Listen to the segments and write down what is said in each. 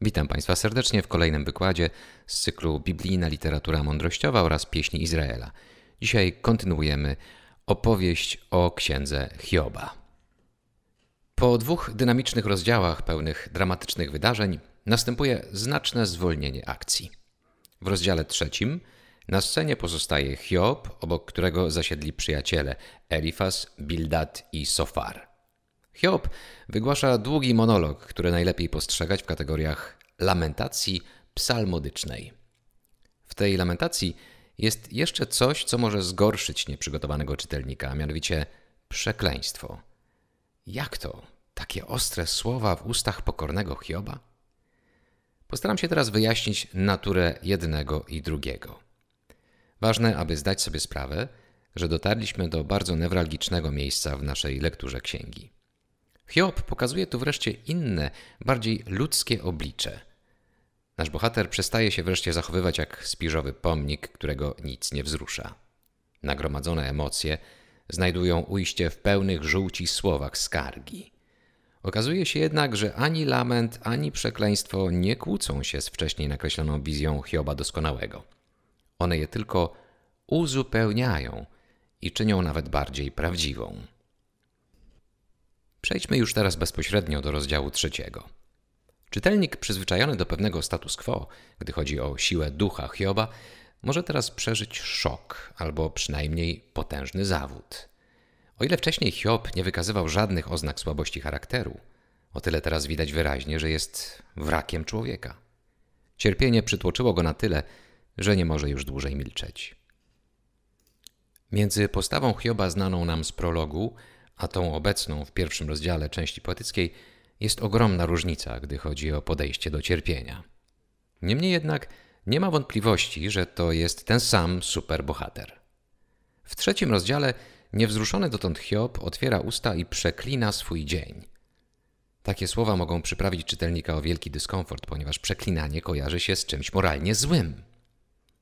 Witam Państwa serdecznie w kolejnym wykładzie z cyklu Biblijna Literatura Mądrościowa oraz Pieśni Izraela. Dzisiaj kontynuujemy opowieść o księdze Hioba. Po dwóch dynamicznych rozdziałach pełnych dramatycznych wydarzeń następuje znaczne zwolnienie akcji. W rozdziale trzecim na scenie pozostaje Hiob, obok którego zasiedli przyjaciele Elifas, Bildad i Sofar. Hiob wygłasza długi monolog, który najlepiej postrzegać w kategoriach lamentacji psalmodycznej. W tej lamentacji jest jeszcze coś, co może zgorszyć nieprzygotowanego czytelnika, a mianowicie przekleństwo. Jak to? Takie ostre słowa w ustach pokornego Hioba? Postaram się teraz wyjaśnić naturę jednego i drugiego. Ważne, aby zdać sobie sprawę, że dotarliśmy do bardzo newralgicznego miejsca w naszej lekturze księgi. Hiob pokazuje tu wreszcie inne, bardziej ludzkie oblicze. Nasz bohater przestaje się wreszcie zachowywać jak spiżowy pomnik, którego nic nie wzrusza. Nagromadzone emocje znajdują ujście w pełnych żółci słowach skargi. Okazuje się jednak, że ani lament, ani przekleństwo nie kłócą się z wcześniej nakreśloną wizją Hioba doskonałego. One je tylko uzupełniają i czynią nawet bardziej prawdziwą. Przejdźmy już teraz bezpośrednio do rozdziału trzeciego. Czytelnik przyzwyczajony do pewnego status quo, gdy chodzi o siłę ducha Hioba, może teraz przeżyć szok albo przynajmniej potężny zawód. O ile wcześniej Hiob nie wykazywał żadnych oznak słabości charakteru, o tyle teraz widać wyraźnie, że jest wrakiem człowieka. Cierpienie przytłoczyło go na tyle, że nie może już dłużej milczeć. Między postawą Hioba znaną nam z prologu, a tą obecną w pierwszym rozdziale części poetyckiej, jest ogromna różnica, gdy chodzi o podejście do cierpienia. Niemniej jednak nie ma wątpliwości, że to jest ten sam superbohater. W trzecim rozdziale niewzruszony dotąd Hiob otwiera usta i przeklina swój dzień. Takie słowa mogą przyprawić czytelnika o wielki dyskomfort, ponieważ przeklinanie kojarzy się z czymś moralnie złym.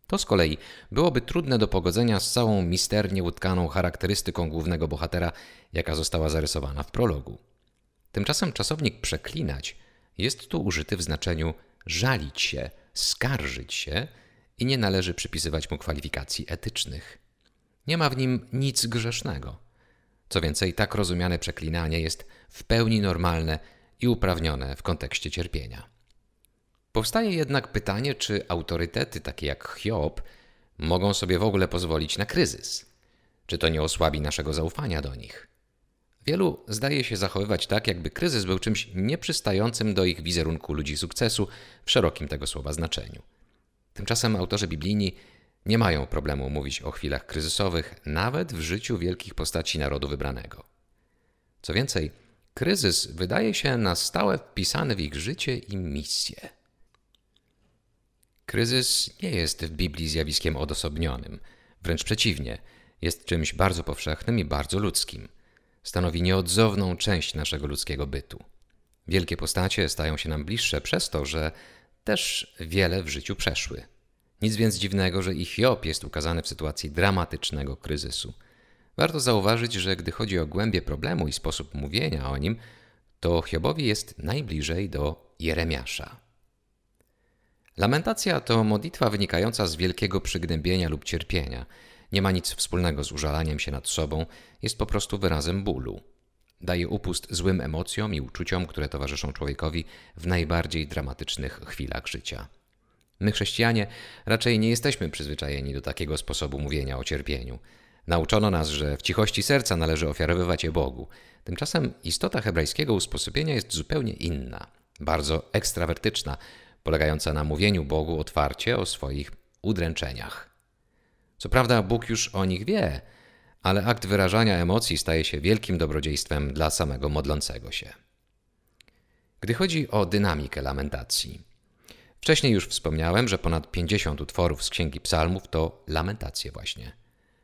To z kolei byłoby trudne do pogodzenia z całą misternie utkaną charakterystyką głównego bohatera, jaka została zarysowana w prologu. Tymczasem czasownik przeklinać jest tu użyty w znaczeniu żalić się, skarżyć się i nie należy przypisywać mu kwalifikacji etycznych. Nie ma w nim nic grzesznego. Co więcej, tak rozumiane przeklinanie jest w pełni normalne i uprawnione w kontekście cierpienia. Powstaje jednak pytanie, czy autorytety takie jak Hiob mogą sobie w ogóle pozwolić na kryzys? Czy to nie osłabi naszego zaufania do nich? Wielu zdaje się zachowywać tak, jakby kryzys był czymś nieprzystającym do ich wizerunku ludzi sukcesu w szerokim tego słowa znaczeniu. Tymczasem autorzy biblijni nie mają problemu mówić o chwilach kryzysowych, nawet w życiu wielkich postaci narodu wybranego. Co więcej, kryzys wydaje się na stałe wpisany w ich życie i misję. Kryzys nie jest w Biblii zjawiskiem odosobnionym. Wręcz przeciwnie, jest czymś bardzo powszechnym i bardzo ludzkim. Stanowi nieodzowną część naszego ludzkiego bytu. Wielkie postacie stają się nam bliższe przez to, że też wiele w życiu przeszły. Nic więc dziwnego, że i Hiob jest ukazany w sytuacji dramatycznego kryzysu. Warto zauważyć, że gdy chodzi o głębie problemu i sposób mówienia o nim, to Hiobowi jest najbliżej do Jeremiasza. Lamentacja to modlitwa wynikająca z wielkiego przygnębienia lub cierpienia. Nie ma nic wspólnego z użalaniem się nad sobą, jest po prostu wyrazem bólu. Daje upust złym emocjom i uczuciom, które towarzyszą człowiekowi w najbardziej dramatycznych chwilach życia. My, chrześcijanie, raczej nie jesteśmy przyzwyczajeni do takiego sposobu mówienia o cierpieniu. Nauczono nas, że w cichości serca należy ofiarowywać je Bogu. Tymczasem istota hebrajskiego usposobienia jest zupełnie inna, bardzo ekstrawertyczna, polegająca na mówieniu Bogu otwarcie o swoich udręczeniach. Co prawda Bóg już o nich wie, ale akt wyrażania emocji staje się wielkim dobrodziejstwem dla samego modlącego się. Gdy chodzi o dynamikę lamentacji. Wcześniej już wspomniałem, że ponad 50 utworów z Księgi Psalmów to lamentacje właśnie.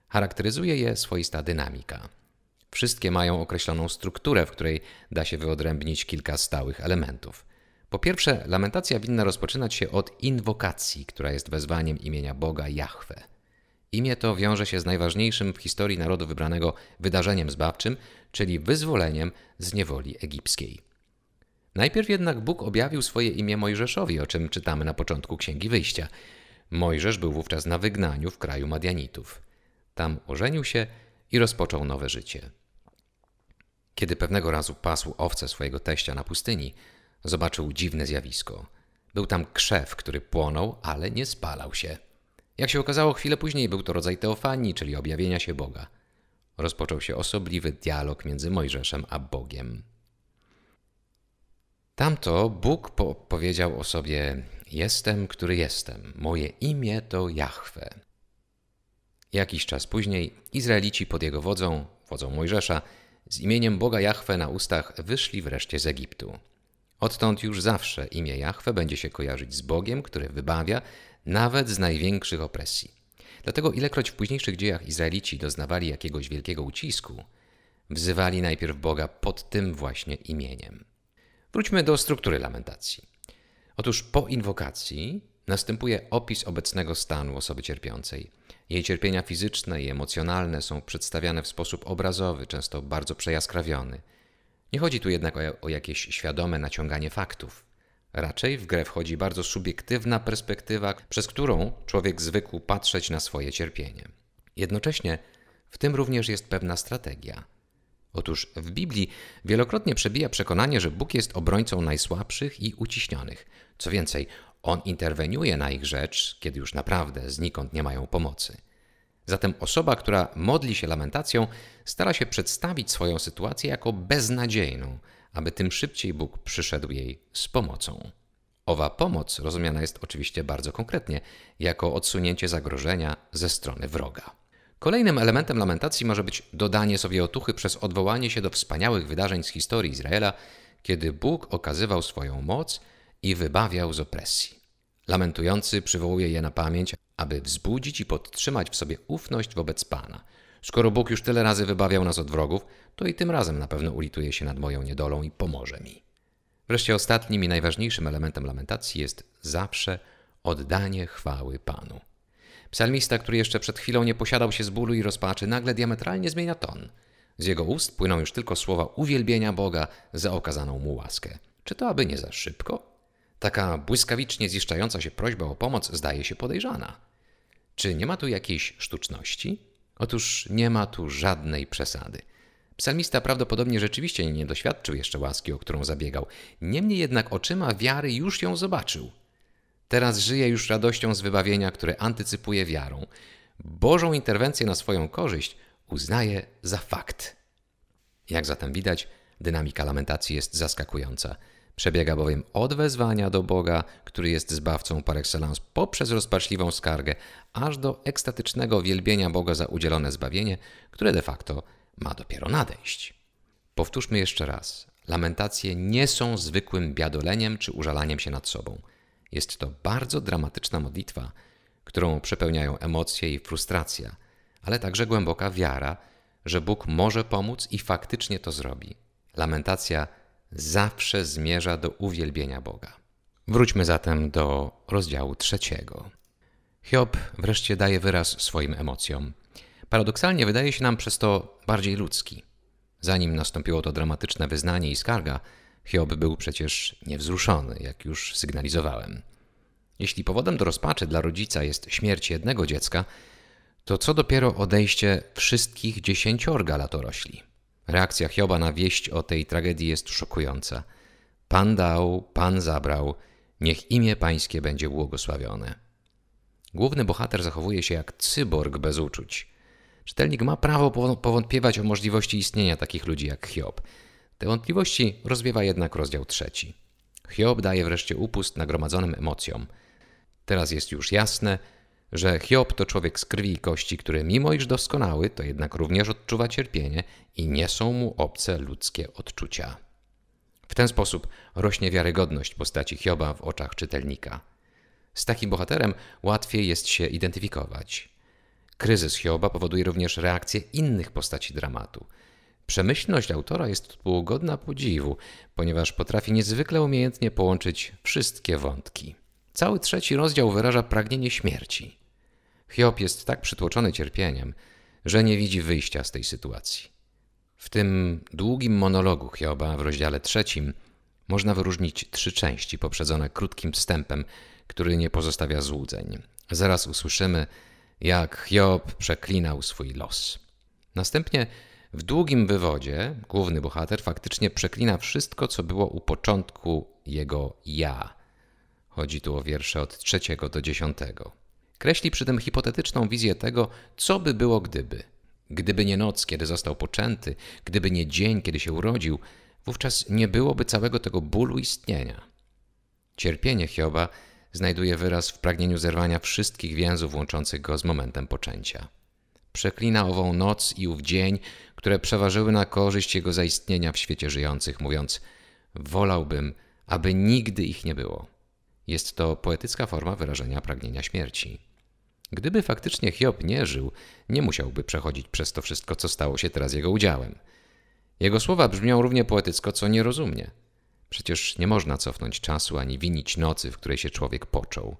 Charakteryzuje je swoista dynamika. Wszystkie mają określoną strukturę, w której da się wyodrębnić kilka stałych elementów. Po pierwsze, lamentacja winna rozpoczynać się od inwokacji, która jest wezwaniem imienia Boga Jahwe. Imię to wiąże się z najważniejszym w historii narodu wybranego wydarzeniem zbawczym, czyli wyzwoleniem z niewoli egipskiej. Najpierw jednak Bóg objawił swoje imię Mojżeszowi, o czym czytamy na początku Księgi Wyjścia. Mojżesz był wówczas na wygnaniu w kraju Madianitów. Tam ożenił się i rozpoczął nowe życie. Kiedy pewnego razu pasł owce swojego teścia na pustyni, Zobaczył dziwne zjawisko. Był tam krzew, który płonął, ale nie spalał się. Jak się okazało, chwilę później był to rodzaj teofanii, czyli objawienia się Boga. Rozpoczął się osobliwy dialog między Mojżeszem a Bogiem. Tamto Bóg po powiedział o sobie: Jestem, który jestem, moje imię to Jahwe. Jakiś czas później Izraelici pod jego wodzą, wodzą Mojżesza, z imieniem Boga Jahwe na ustach wyszli wreszcie z Egiptu. Odtąd już zawsze imię Jahwe będzie się kojarzyć z Bogiem, który wybawia nawet z największych opresji. Dlatego ilekroć w późniejszych dziejach Izraelici doznawali jakiegoś wielkiego ucisku, wzywali najpierw Boga pod tym właśnie imieniem. Wróćmy do struktury lamentacji. Otóż po inwokacji następuje opis obecnego stanu osoby cierpiącej. Jej cierpienia fizyczne i emocjonalne są przedstawiane w sposób obrazowy, często bardzo przejaskrawiony – nie chodzi tu jednak o, o jakieś świadome naciąganie faktów. Raczej w grę wchodzi bardzo subiektywna perspektywa, przez którą człowiek zwykł patrzeć na swoje cierpienie. Jednocześnie w tym również jest pewna strategia. Otóż w Biblii wielokrotnie przebija przekonanie, że Bóg jest obrońcą najsłabszych i uciśnionych. Co więcej, On interweniuje na ich rzecz, kiedy już naprawdę znikąd nie mają pomocy. Zatem osoba, która modli się lamentacją, stara się przedstawić swoją sytuację jako beznadziejną, aby tym szybciej Bóg przyszedł jej z pomocą. Owa pomoc rozumiana jest oczywiście bardzo konkretnie, jako odsunięcie zagrożenia ze strony wroga. Kolejnym elementem lamentacji może być dodanie sobie otuchy przez odwołanie się do wspaniałych wydarzeń z historii Izraela, kiedy Bóg okazywał swoją moc i wybawiał z opresji. Lamentujący przywołuje je na pamięć, aby wzbudzić i podtrzymać w sobie ufność wobec Pana. Skoro Bóg już tyle razy wybawiał nas od wrogów, to i tym razem na pewno ulituje się nad moją niedolą i pomoże mi. Wreszcie ostatnim i najważniejszym elementem lamentacji jest zawsze oddanie chwały Panu. Psalmista, który jeszcze przed chwilą nie posiadał się z bólu i rozpaczy, nagle diametralnie zmienia ton. Z jego ust płyną już tylko słowa uwielbienia Boga za okazaną mu łaskę. Czy to aby nie za szybko? Taka błyskawicznie ziszczająca się prośba o pomoc zdaje się podejrzana. Czy nie ma tu jakiejś sztuczności? Otóż nie ma tu żadnej przesady. Psalmista prawdopodobnie rzeczywiście nie doświadczył jeszcze łaski, o którą zabiegał. Niemniej jednak oczyma wiary już ją zobaczył. Teraz żyje już radością z wybawienia, które antycypuje wiarą. Bożą interwencję na swoją korzyść uznaje za fakt. Jak zatem widać, dynamika lamentacji jest zaskakująca. Przebiega bowiem od wezwania do Boga, który jest zbawcą par excellence, poprzez rozpaczliwą skargę, aż do ekstatycznego wielbienia Boga za udzielone zbawienie, które de facto ma dopiero nadejść. Powtórzmy jeszcze raz. Lamentacje nie są zwykłym biadoleniem czy użalaniem się nad sobą. Jest to bardzo dramatyczna modlitwa, którą przepełniają emocje i frustracja, ale także głęboka wiara, że Bóg może pomóc i faktycznie to zrobi. Lamentacja zawsze zmierza do uwielbienia Boga. Wróćmy zatem do rozdziału trzeciego. Hiob wreszcie daje wyraz swoim emocjom. Paradoksalnie wydaje się nam przez to bardziej ludzki. Zanim nastąpiło to dramatyczne wyznanie i skarga, Hiob był przecież niewzruszony, jak już sygnalizowałem. Jeśli powodem do rozpaczy dla rodzica jest śmierć jednego dziecka, to co dopiero odejście wszystkich dziesięciorga latorośli. Reakcja Hioba na wieść o tej tragedii jest szokująca. Pan dał, Pan zabrał, niech imię Pańskie będzie błogosławione. Główny bohater zachowuje się jak cyborg bez uczuć. Czytelnik ma prawo powątpiewać o możliwości istnienia takich ludzi jak Hiob. Te wątpliwości rozwiewa jednak rozdział trzeci. Hiob daje wreszcie upust nagromadzonym emocjom. Teraz jest już jasne, że Hiob to człowiek z krwi i kości, który mimo iż doskonały, to jednak również odczuwa cierpienie i nie są mu obce ludzkie odczucia. W ten sposób rośnie wiarygodność postaci Hioba w oczach czytelnika. Z takim bohaterem łatwiej jest się identyfikować. Kryzys Hioba powoduje również reakcje innych postaci dramatu. Przemyślność autora jest tu godna podziwu, ponieważ potrafi niezwykle umiejętnie połączyć wszystkie wątki. Cały trzeci rozdział wyraża pragnienie śmierci. Hiob jest tak przytłoczony cierpieniem, że nie widzi wyjścia z tej sytuacji. W tym długim monologu Hioba w rozdziale trzecim można wyróżnić trzy części poprzedzone krótkim wstępem, który nie pozostawia złudzeń. Zaraz usłyszymy, jak Hiob przeklinał swój los. Następnie w długim wywodzie główny bohater faktycznie przeklina wszystko, co było u początku jego ja. Chodzi tu o wiersze od trzeciego do dziesiątego. Kreśli przy tym hipotetyczną wizję tego, co by było gdyby. Gdyby nie noc, kiedy został poczęty, gdyby nie dzień, kiedy się urodził, wówczas nie byłoby całego tego bólu istnienia. Cierpienie Hioba znajduje wyraz w pragnieniu zerwania wszystkich więzów łączących go z momentem poczęcia. Przeklina ową noc i ów dzień, które przeważyły na korzyść jego zaistnienia w świecie żyjących, mówiąc: Wolałbym, aby nigdy ich nie było. Jest to poetycka forma wyrażenia pragnienia śmierci. Gdyby faktycznie Hiob nie żył, nie musiałby przechodzić przez to wszystko, co stało się teraz jego udziałem. Jego słowa brzmią równie poetycko, co nierozumnie. Przecież nie można cofnąć czasu ani winić nocy, w której się człowiek począł.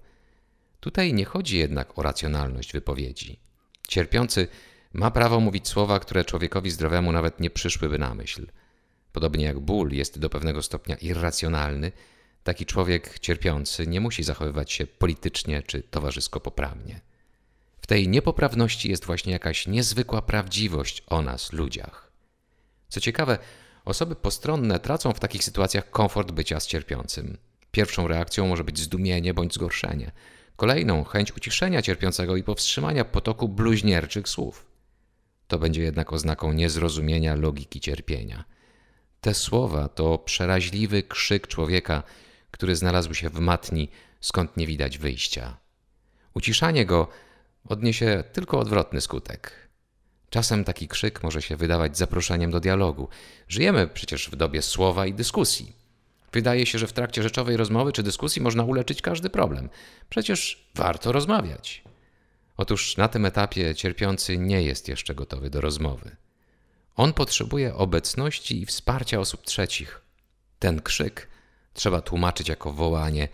Tutaj nie chodzi jednak o racjonalność wypowiedzi. Cierpiący ma prawo mówić słowa, które człowiekowi zdrowemu nawet nie przyszłyby na myśl. Podobnie jak ból jest do pewnego stopnia irracjonalny, taki człowiek cierpiący nie musi zachowywać się politycznie czy towarzysko poprawnie. W tej niepoprawności jest właśnie jakaś niezwykła prawdziwość o nas, ludziach. Co ciekawe, osoby postronne tracą w takich sytuacjach komfort bycia z cierpiącym. Pierwszą reakcją może być zdumienie bądź zgorszenie. Kolejną chęć uciszenia cierpiącego i powstrzymania potoku bluźnierczych słów. To będzie jednak oznaką niezrozumienia logiki cierpienia. Te słowa to przeraźliwy krzyk człowieka, który znalazł się w matni, skąd nie widać wyjścia. Uciszanie go odniesie tylko odwrotny skutek. Czasem taki krzyk może się wydawać zaproszeniem do dialogu. Żyjemy przecież w dobie słowa i dyskusji. Wydaje się, że w trakcie rzeczowej rozmowy czy dyskusji można uleczyć każdy problem. Przecież warto rozmawiać. Otóż na tym etapie cierpiący nie jest jeszcze gotowy do rozmowy. On potrzebuje obecności i wsparcia osób trzecich. Ten krzyk trzeba tłumaczyć jako wołanie: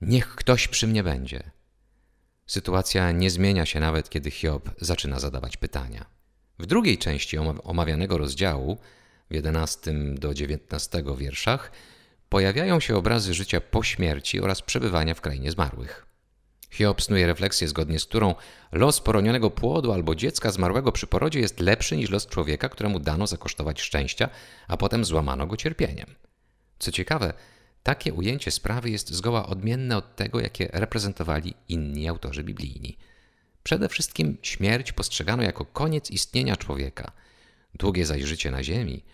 Niech ktoś przy mnie będzie. Sytuacja nie zmienia się nawet, kiedy Hiob zaczyna zadawać pytania. W drugiej części omawianego rozdziału, w 11 do 19 wierszach, pojawiają się obrazy życia po śmierci oraz przebywania w krainie zmarłych. Hiob snuje refleksję, zgodnie z którą los poronionego płodu albo dziecka zmarłego przy porodzie jest lepszy niż los człowieka, któremu dano zakosztować szczęścia, a potem złamano go cierpieniem. Co ciekawe, takie ujęcie sprawy jest zgoła odmienne od tego, jakie reprezentowali inni autorzy biblijni. Przede wszystkim śmierć postrzegano jako koniec istnienia człowieka. Długie zaś życie na ziemi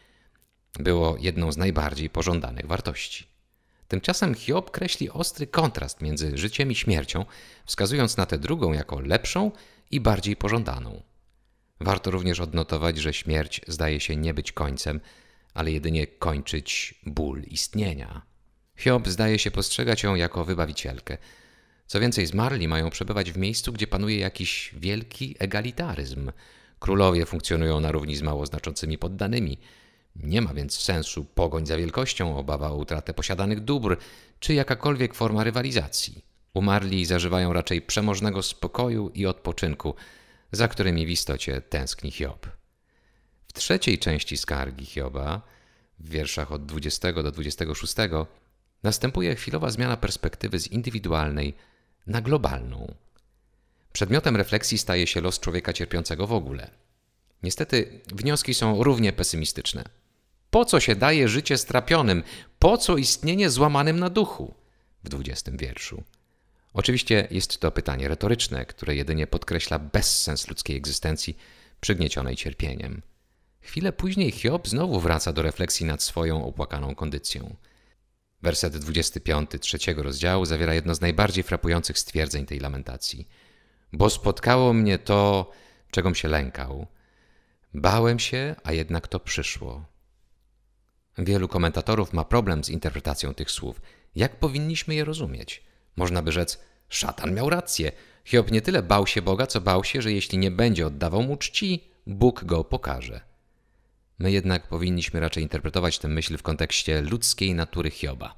było jedną z najbardziej pożądanych wartości. Tymczasem Hiob kreśli ostry kontrast między życiem i śmiercią, wskazując na tę drugą jako lepszą i bardziej pożądaną. Warto również odnotować, że śmierć zdaje się nie być końcem, ale jedynie kończyć ból istnienia. Hiob zdaje się postrzegać ją jako wybawicielkę. Co więcej, zmarli mają przebywać w miejscu, gdzie panuje jakiś wielki egalitaryzm. Królowie funkcjonują na równi z mało znaczącymi poddanymi. Nie ma więc sensu pogoń za wielkością, obawa o utratę posiadanych dóbr, czy jakakolwiek forma rywalizacji. Umarli zażywają raczej przemożnego spokoju i odpoczynku, za którymi w istocie tęskni Hiob. W trzeciej części skargi Hioba, w wierszach od 20 do 26, następuje chwilowa zmiana perspektywy z indywidualnej na globalną. Przedmiotem refleksji staje się los człowieka cierpiącego w ogóle. Niestety wnioski są równie pesymistyczne. Po co się daje życie strapionym? Po co istnienie złamanym na duchu? W dwudziestym wierszu. Oczywiście jest to pytanie retoryczne, które jedynie podkreśla bezsens ludzkiej egzystencji przygniecionej cierpieniem. Chwilę później Hiob znowu wraca do refleksji nad swoją opłakaną kondycją – Werset 25 trzeciego rozdziału zawiera jedno z najbardziej frapujących stwierdzeń tej lamentacji. Bo spotkało mnie to, czegom się lękał. Bałem się, a jednak to przyszło. Wielu komentatorów ma problem z interpretacją tych słów. Jak powinniśmy je rozumieć? Można by rzec, szatan miał rację. Hiob nie tyle bał się Boga, co bał się, że jeśli nie będzie oddawał mu czci, Bóg go pokaże. My jednak powinniśmy raczej interpretować tę myśl w kontekście ludzkiej natury Hioba.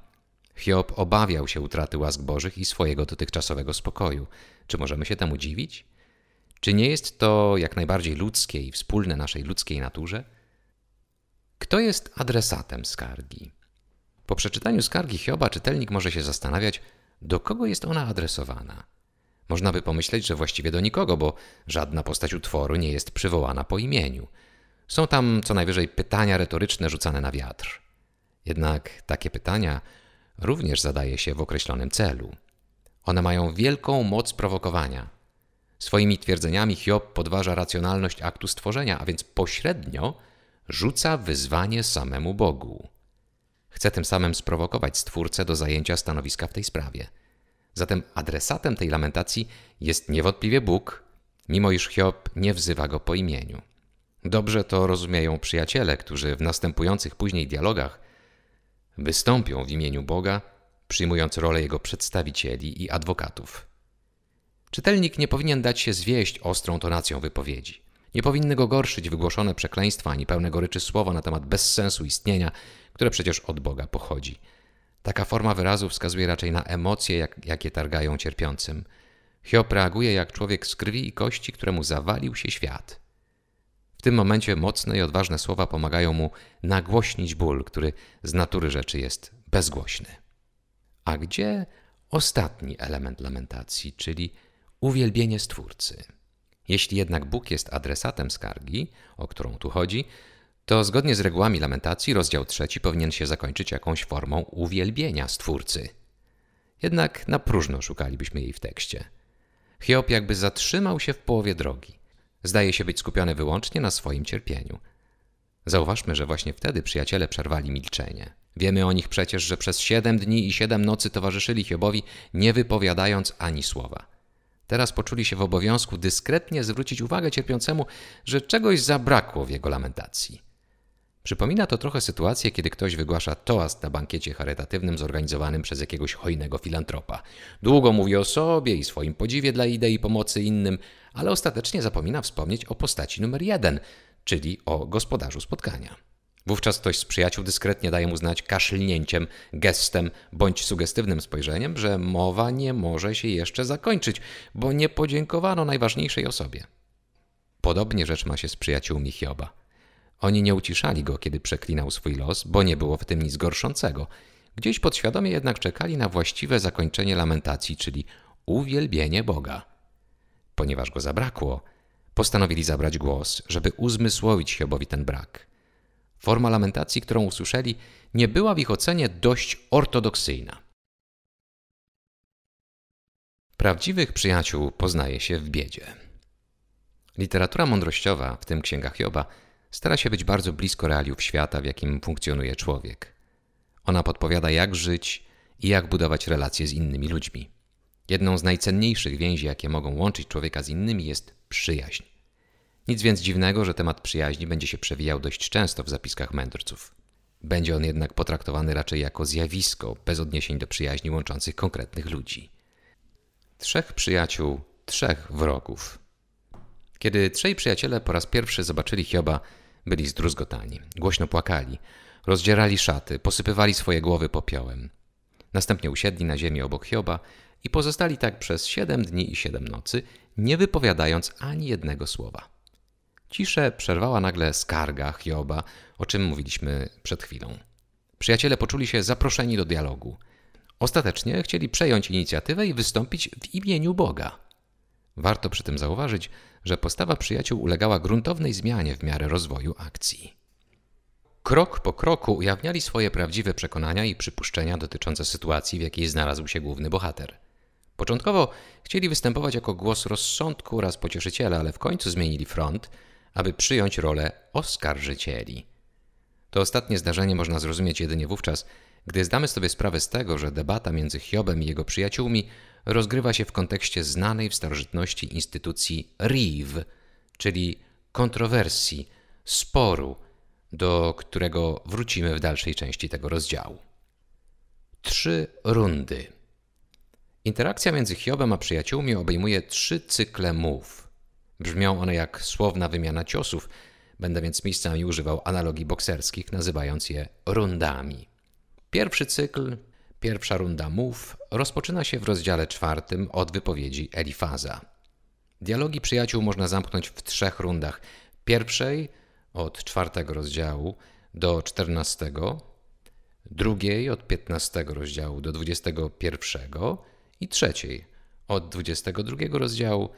Hiob obawiał się utraty łask bożych i swojego dotychczasowego spokoju. Czy możemy się temu dziwić? Czy nie jest to jak najbardziej ludzkie i wspólne naszej ludzkiej naturze? Kto jest adresatem skargi? Po przeczytaniu skargi Hioba czytelnik może się zastanawiać, do kogo jest ona adresowana. Można by pomyśleć, że właściwie do nikogo, bo żadna postać utworu nie jest przywołana po imieniu – są tam co najwyżej pytania retoryczne rzucane na wiatr. Jednak takie pytania również zadaje się w określonym celu. One mają wielką moc prowokowania. Swoimi twierdzeniami Hiob podważa racjonalność aktu stworzenia, a więc pośrednio rzuca wyzwanie samemu Bogu. Chce tym samym sprowokować Stwórcę do zajęcia stanowiska w tej sprawie. Zatem adresatem tej lamentacji jest niewątpliwie Bóg, mimo iż Hiob nie wzywa go po imieniu. Dobrze to rozumieją przyjaciele, którzy w następujących później dialogach wystąpią w imieniu Boga, przyjmując rolę Jego przedstawicieli i adwokatów. Czytelnik nie powinien dać się zwieść ostrą tonacją wypowiedzi. Nie powinny go gorszyć wygłoszone przekleństwa ani pełne goryczy słowa na temat bezsensu istnienia, które przecież od Boga pochodzi. Taka forma wyrazu wskazuje raczej na emocje, jak, jakie targają cierpiącym. Hiob reaguje jak człowiek z krwi i kości, któremu zawalił się świat tym momencie mocne i odważne słowa pomagają mu nagłośnić ból, który z natury rzeczy jest bezgłośny. A gdzie ostatni element lamentacji, czyli uwielbienie Stwórcy? Jeśli jednak Bóg jest adresatem skargi, o którą tu chodzi, to zgodnie z regułami lamentacji rozdział trzeci powinien się zakończyć jakąś formą uwielbienia Stwórcy. Jednak na próżno szukalibyśmy jej w tekście. Hiob jakby zatrzymał się w połowie drogi. Zdaje się być skupiony wyłącznie na swoim cierpieniu. Zauważmy, że właśnie wtedy przyjaciele przerwali milczenie. Wiemy o nich przecież, że przez siedem dni i siedem nocy towarzyszyli Hiobowi, nie wypowiadając ani słowa. Teraz poczuli się w obowiązku dyskretnie zwrócić uwagę cierpiącemu, że czegoś zabrakło w jego lamentacji. Przypomina to trochę sytuację, kiedy ktoś wygłasza toast na bankiecie charytatywnym zorganizowanym przez jakiegoś hojnego filantropa. Długo mówi o sobie i swoim podziwie dla idei pomocy innym, ale ostatecznie zapomina wspomnieć o postaci numer jeden, czyli o gospodarzu spotkania. Wówczas ktoś z przyjaciół dyskretnie daje mu znać kaszlnięciem, gestem bądź sugestywnym spojrzeniem, że mowa nie może się jeszcze zakończyć, bo nie podziękowano najważniejszej osobie. Podobnie rzecz ma się z przyjaciółmi Hioba. Oni nie uciszali go, kiedy przeklinał swój los, bo nie było w tym nic gorszącego. Gdzieś podświadomie jednak czekali na właściwe zakończenie lamentacji, czyli uwielbienie Boga. Ponieważ go zabrakło, postanowili zabrać głos, żeby uzmysłowić Hiobowi ten brak. Forma lamentacji, którą usłyszeli, nie była w ich ocenie dość ortodoksyjna. Prawdziwych przyjaciół poznaje się w biedzie. Literatura mądrościowa, w tym księgach Hioba, stara się być bardzo blisko realiów świata, w jakim funkcjonuje człowiek. Ona podpowiada, jak żyć i jak budować relacje z innymi ludźmi. Jedną z najcenniejszych więzi, jakie mogą łączyć człowieka z innymi, jest przyjaźń. Nic więc dziwnego, że temat przyjaźni będzie się przewijał dość często w zapiskach mędrców. Będzie on jednak potraktowany raczej jako zjawisko, bez odniesień do przyjaźni łączących konkretnych ludzi. Trzech przyjaciół, trzech wrogów. Kiedy trzej przyjaciele po raz pierwszy zobaczyli Hioba, byli zdruzgotani, głośno płakali, rozdzierali szaty, posypywali swoje głowy popiołem. Następnie usiedli na ziemi obok Hioba i pozostali tak przez siedem dni i siedem nocy, nie wypowiadając ani jednego słowa. Ciszę przerwała nagle skarga Hioba, o czym mówiliśmy przed chwilą. Przyjaciele poczuli się zaproszeni do dialogu. Ostatecznie chcieli przejąć inicjatywę i wystąpić w imieniu Boga. Warto przy tym zauważyć, że postawa przyjaciół ulegała gruntownej zmianie w miarę rozwoju akcji. Krok po kroku ujawniali swoje prawdziwe przekonania i przypuszczenia dotyczące sytuacji, w jakiej znalazł się główny bohater. Początkowo chcieli występować jako głos rozsądku oraz pocieszyciela, ale w końcu zmienili front, aby przyjąć rolę oskarżycieli. To ostatnie zdarzenie można zrozumieć jedynie wówczas, gdy zdamy sobie sprawę z tego, że debata między Hiobem i jego przyjaciółmi rozgrywa się w kontekście znanej w starożytności instytucji riv, czyli kontrowersji, sporu, do którego wrócimy w dalszej części tego rozdziału. Trzy rundy. Interakcja między Hiobem a przyjaciółmi obejmuje trzy cykle mów. Brzmią one jak słowna wymiana ciosów, będę więc miejscami używał analogii bokserskich, nazywając je rundami. Pierwszy cykl Pierwsza runda mów rozpoczyna się w rozdziale czwartym od wypowiedzi Elifaza. Dialogi przyjaciół można zamknąć w trzech rundach. Pierwszej od czwartego rozdziału do czternastego, drugiej od piętnastego rozdziału do dwudziestego pierwszego i trzeciej od dwudziestego drugiego rozdziału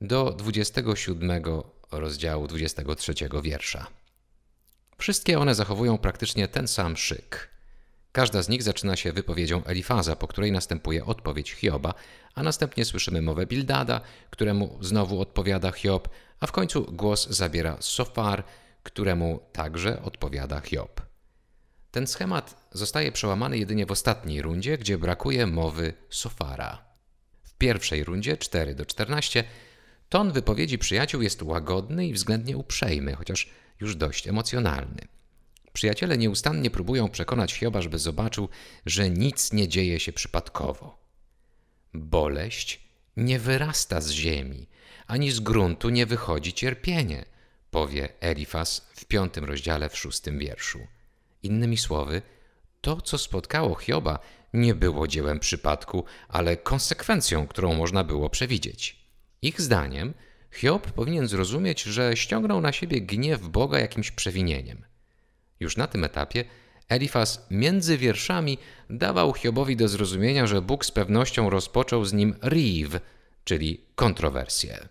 do dwudziestego siódmego rozdziału dwudziestego trzeciego wiersza. Wszystkie one zachowują praktycznie ten sam szyk – Każda z nich zaczyna się wypowiedzią Elifaza, po której następuje odpowiedź Hioba, a następnie słyszymy mowę Bildada, któremu znowu odpowiada Hiob, a w końcu głos zabiera Sofar, któremu także odpowiada Hiob. Ten schemat zostaje przełamany jedynie w ostatniej rundzie, gdzie brakuje mowy Sofara. W pierwszej rundzie 4 do 14 ton wypowiedzi przyjaciół jest łagodny i względnie uprzejmy, chociaż już dość emocjonalny. Przyjaciele nieustannie próbują przekonać Hioba, żeby zobaczył, że nic nie dzieje się przypadkowo. Boleść nie wyrasta z ziemi, ani z gruntu nie wychodzi cierpienie, powie Elifas w piątym rozdziale w szóstym wierszu. Innymi słowy, to, co spotkało Hioba, nie było dziełem przypadku, ale konsekwencją, którą można było przewidzieć. Ich zdaniem, Hiob powinien zrozumieć, że ściągnął na siebie gniew Boga jakimś przewinieniem. Już na tym etapie Elifas między wierszami dawał Hiobowi do zrozumienia, że Bóg z pewnością rozpoczął z nim riv, czyli kontrowersję.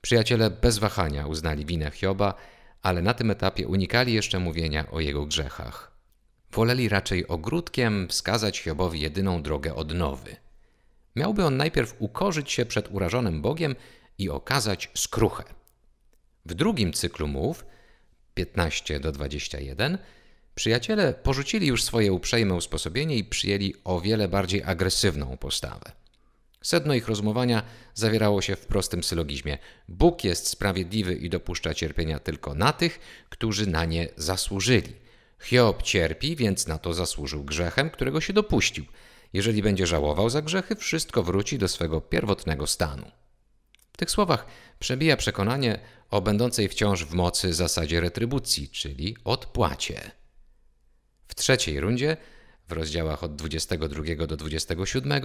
Przyjaciele bez wahania uznali winę Hioba, ale na tym etapie unikali jeszcze mówienia o jego grzechach. Woleli raczej ogródkiem wskazać Hiobowi jedyną drogę odnowy. Miałby on najpierw ukorzyć się przed urażonym Bogiem i okazać skruchę. W drugim cyklu mów 15 do 21, przyjaciele porzucili już swoje uprzejme usposobienie i przyjęli o wiele bardziej agresywną postawę. Sedno ich rozumowania zawierało się w prostym sylogizmie: Bóg jest sprawiedliwy i dopuszcza cierpienia tylko na tych, którzy na nie zasłużyli. Hiob cierpi, więc na to zasłużył grzechem, którego się dopuścił. Jeżeli będzie żałował za grzechy, wszystko wróci do swego pierwotnego stanu. W tych słowach przebija przekonanie, o będącej wciąż w mocy zasadzie retrybucji, czyli odpłacie. W trzeciej rundzie, w rozdziałach od 22 do 27,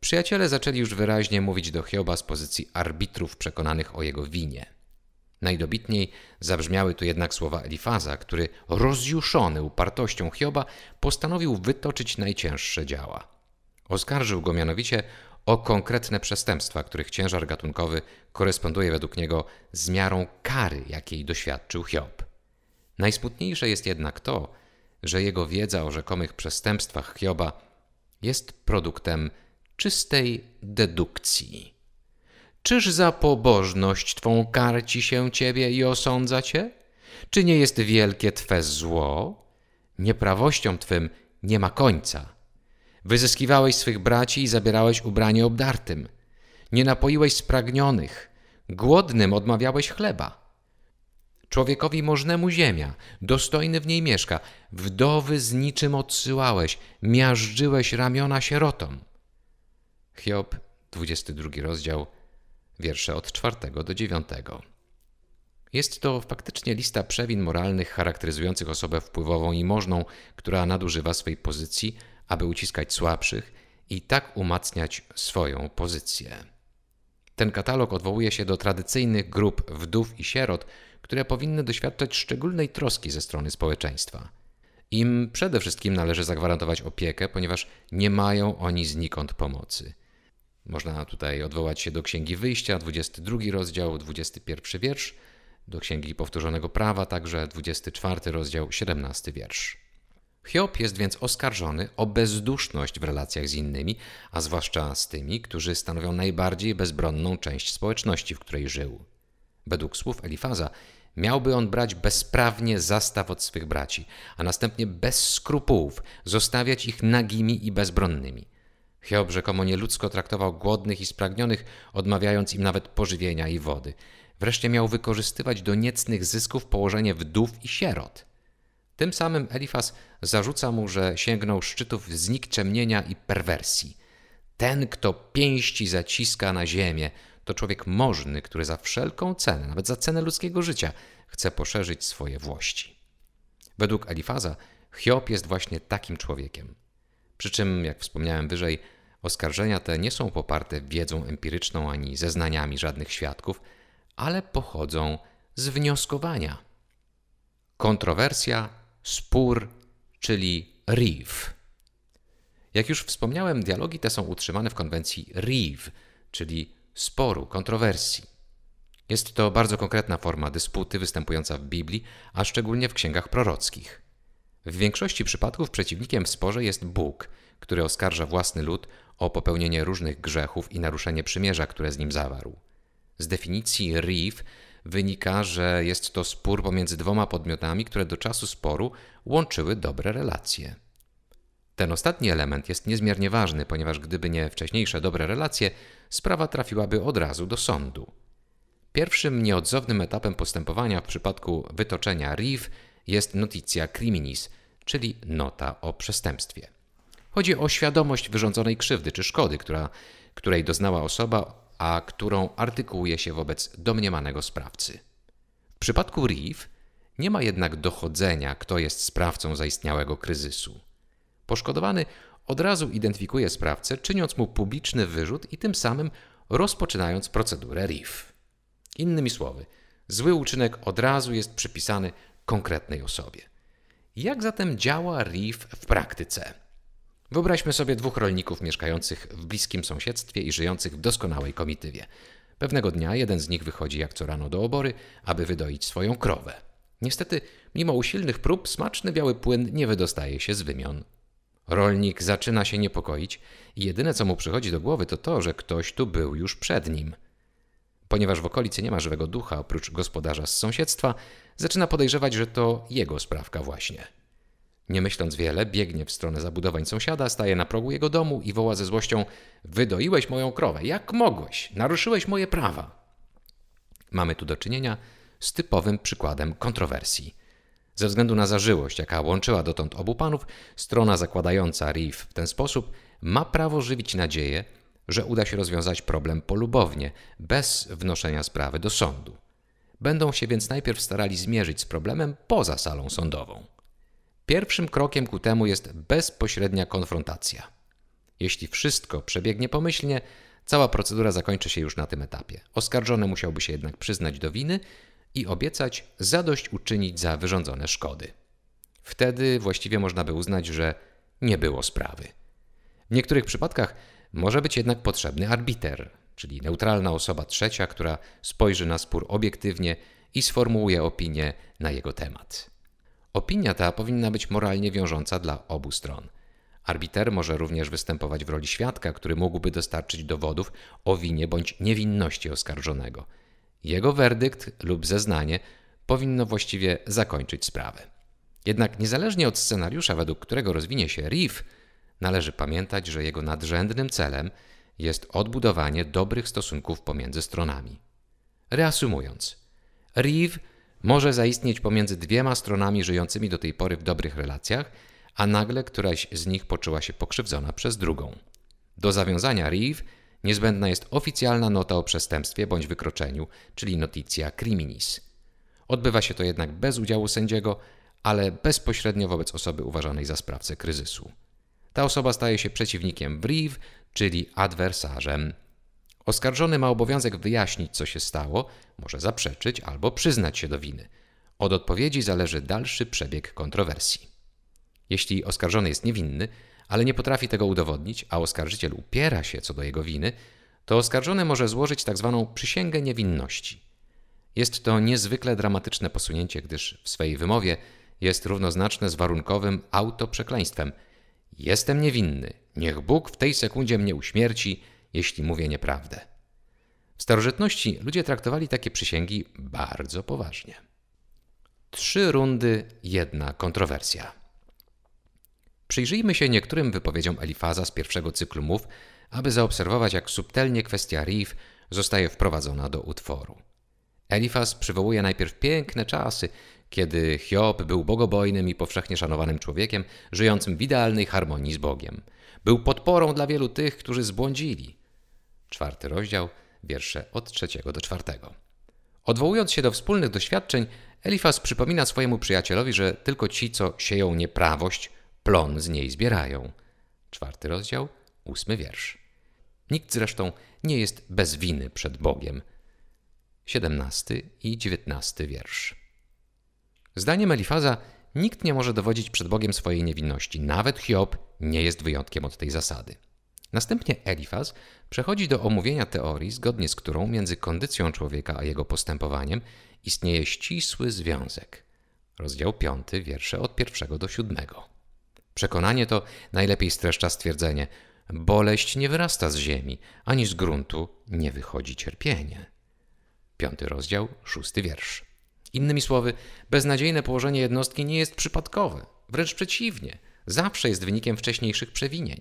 przyjaciele zaczęli już wyraźnie mówić do Hioba z pozycji arbitrów przekonanych o jego winie. Najdobitniej zabrzmiały tu jednak słowa Elifaza, który rozjuszony upartością Hioba postanowił wytoczyć najcięższe działa. Oskarżył go mianowicie o konkretne przestępstwa, których ciężar gatunkowy koresponduje według niego z miarą kary, jakiej doświadczył Hiob. Najsmutniejsze jest jednak to, że jego wiedza o rzekomych przestępstwach Hioba jest produktem czystej dedukcji. Czyż za pobożność Twą karci się Ciebie i osądza Cię? Czy nie jest wielkie Twe zło? Nieprawością Twym nie ma końca – Wyzyskiwałeś swych braci i zabierałeś ubranie obdartym. Nie napoiłeś spragnionych. Głodnym odmawiałeś chleba. Człowiekowi możnemu ziemia, dostojny w niej mieszka. Wdowy z niczym odsyłałeś, miażdżyłeś ramiona sierotom. Hiob, 22 rozdział, wiersze od 4 do 9. Jest to faktycznie lista przewin moralnych charakteryzujących osobę wpływową i możną, która nadużywa swej pozycji – aby uciskać słabszych i tak umacniać swoją pozycję. Ten katalog odwołuje się do tradycyjnych grup wdów i sierot, które powinny doświadczać szczególnej troski ze strony społeczeństwa. Im przede wszystkim należy zagwarantować opiekę, ponieważ nie mają oni znikąd pomocy. Można tutaj odwołać się do Księgi Wyjścia, 22 rozdział, 21 wiersz, do Księgi Powtórzonego Prawa, także 24 rozdział, 17 wiersz. Hiob jest więc oskarżony o bezduszność w relacjach z innymi, a zwłaszcza z tymi, którzy stanowią najbardziej bezbronną część społeczności, w której żył. Według słów Elifaza, miałby on brać bezprawnie zastaw od swych braci, a następnie bez skrupułów zostawiać ich nagimi i bezbronnymi. Hiob rzekomo nieludzko traktował głodnych i spragnionych, odmawiając im nawet pożywienia i wody. Wreszcie miał wykorzystywać do niecnych zysków położenie wdów i sierot – tym samym Elifas zarzuca mu, że sięgnął szczytów znikczemnienia i perwersji. Ten, kto pięści zaciska na ziemię, to człowiek możny, który za wszelką cenę, nawet za cenę ludzkiego życia, chce poszerzyć swoje włości. Według Elifaza Hiob jest właśnie takim człowiekiem. Przy czym, jak wspomniałem wyżej, oskarżenia te nie są poparte wiedzą empiryczną ani zeznaniami żadnych świadków, ale pochodzą z wnioskowania. Kontrowersja spór, czyli riv. Jak już wspomniałem, dialogi te są utrzymane w konwencji riv, czyli sporu, kontrowersji. Jest to bardzo konkretna forma dysputy występująca w Biblii, a szczególnie w księgach prorockich. W większości przypadków przeciwnikiem w sporze jest Bóg, który oskarża własny lud o popełnienie różnych grzechów i naruszenie przymierza, które z nim zawarł. Z definicji riv wynika, że jest to spór pomiędzy dwoma podmiotami, które do czasu sporu łączyły dobre relacje. Ten ostatni element jest niezmiernie ważny, ponieważ gdyby nie wcześniejsze dobre relacje, sprawa trafiłaby od razu do sądu. Pierwszym nieodzownym etapem postępowania w przypadku wytoczenia RIF jest notitia criminis, czyli nota o przestępstwie. Chodzi o świadomość wyrządzonej krzywdy czy szkody, która, której doznała osoba a którą artykułuje się wobec domniemanego sprawcy. W przypadku RIF nie ma jednak dochodzenia, kto jest sprawcą zaistniałego kryzysu. Poszkodowany od razu identyfikuje sprawcę, czyniąc mu publiczny wyrzut i tym samym rozpoczynając procedurę RIF. Innymi słowy, zły uczynek od razu jest przypisany konkretnej osobie. Jak zatem działa RIF w praktyce? Wyobraźmy sobie dwóch rolników mieszkających w bliskim sąsiedztwie i żyjących w doskonałej komitywie. Pewnego dnia jeden z nich wychodzi jak co rano do obory, aby wydoić swoją krowę. Niestety, mimo usilnych prób, smaczny biały płyn nie wydostaje się z wymion. Rolnik zaczyna się niepokoić i jedyne co mu przychodzi do głowy to to, że ktoś tu był już przed nim. Ponieważ w okolicy nie ma żywego ducha oprócz gospodarza z sąsiedztwa, zaczyna podejrzewać, że to jego sprawka właśnie. Nie myśląc wiele, biegnie w stronę zabudowań sąsiada, staje na progu jego domu i woła ze złością: Wydoiłeś moją krowę, jak mogłeś? Naruszyłeś moje prawa. Mamy tu do czynienia z typowym przykładem kontrowersji. Ze względu na zażyłość, jaka łączyła dotąd obu panów, strona zakładająca RIF w ten sposób ma prawo żywić nadzieję, że uda się rozwiązać problem polubownie, bez wnoszenia sprawy do sądu. Będą się więc najpierw starali zmierzyć z problemem poza salą sądową. Pierwszym krokiem ku temu jest bezpośrednia konfrontacja. Jeśli wszystko przebiegnie pomyślnie, cała procedura zakończy się już na tym etapie. Oskarżony musiałby się jednak przyznać do winy i obiecać zadość uczynić za wyrządzone szkody. Wtedy właściwie można by uznać, że nie było sprawy. W niektórych przypadkach może być jednak potrzebny arbiter, czyli neutralna osoba trzecia, która spojrzy na spór obiektywnie i sformułuje opinię na jego temat. Opinia ta powinna być moralnie wiążąca dla obu stron. Arbiter może również występować w roli świadka, który mógłby dostarczyć dowodów o winie bądź niewinności oskarżonego. Jego werdykt lub zeznanie powinno właściwie zakończyć sprawę. Jednak niezależnie od scenariusza, według którego rozwinie się RIF, należy pamiętać, że jego nadrzędnym celem jest odbudowanie dobrych stosunków pomiędzy stronami. Reasumując, RIF może zaistnieć pomiędzy dwiema stronami żyjącymi do tej pory w dobrych relacjach, a nagle któraś z nich poczuła się pokrzywdzona przez drugą. Do zawiązania RIV niezbędna jest oficjalna nota o przestępstwie bądź wykroczeniu, czyli noticja criminis. Odbywa się to jednak bez udziału sędziego, ale bezpośrednio wobec osoby uważanej za sprawcę kryzysu. Ta osoba staje się przeciwnikiem brief, czyli adwersarzem. Oskarżony ma obowiązek wyjaśnić, co się stało, może zaprzeczyć albo przyznać się do winy. Od odpowiedzi zależy dalszy przebieg kontrowersji. Jeśli oskarżony jest niewinny, ale nie potrafi tego udowodnić, a oskarżyciel upiera się co do jego winy, to oskarżony może złożyć tzw. Tak przysięgę niewinności. Jest to niezwykle dramatyczne posunięcie, gdyż w swej wymowie jest równoznaczne z warunkowym autoprzekleństwem. Jestem niewinny, niech Bóg w tej sekundzie mnie uśmierci, jeśli mówię nieprawdę. W starożytności ludzie traktowali takie przysięgi bardzo poważnie. Trzy rundy, jedna kontrowersja. Przyjrzyjmy się niektórym wypowiedziom Elifaza z pierwszego cyklu mów, aby zaobserwować, jak subtelnie kwestia Rif zostaje wprowadzona do utworu. Elifaz przywołuje najpierw piękne czasy, kiedy Hiob był bogobojnym i powszechnie szanowanym człowiekiem, żyjącym w idealnej harmonii z Bogiem. Był podporą dla wielu tych, którzy zbłądzili czwarty rozdział, wiersze od trzeciego do czwartego. Odwołując się do wspólnych doświadczeń, Elifas przypomina swojemu przyjacielowi, że tylko ci, co sieją nieprawość, plon z niej zbierają. Czwarty rozdział, ósmy wiersz. Nikt zresztą nie jest bez winy przed Bogiem. Siedemnasty i dziewiętnasty wiersz. Zdaniem Elifaza nikt nie może dowodzić przed Bogiem swojej niewinności. Nawet Hiob nie jest wyjątkiem od tej zasady. Następnie Elifaz przechodzi do omówienia teorii, zgodnie z którą między kondycją człowieka a jego postępowaniem istnieje ścisły związek. Rozdział 5, wiersze od 1 do 7. Przekonanie to najlepiej streszcza stwierdzenie: boleść nie wyrasta z ziemi, ani z gruntu nie wychodzi cierpienie. 5 rozdział, 6 wiersz. Innymi słowy, beznadziejne położenie jednostki nie jest przypadkowe, wręcz przeciwnie, zawsze jest wynikiem wcześniejszych przewinień.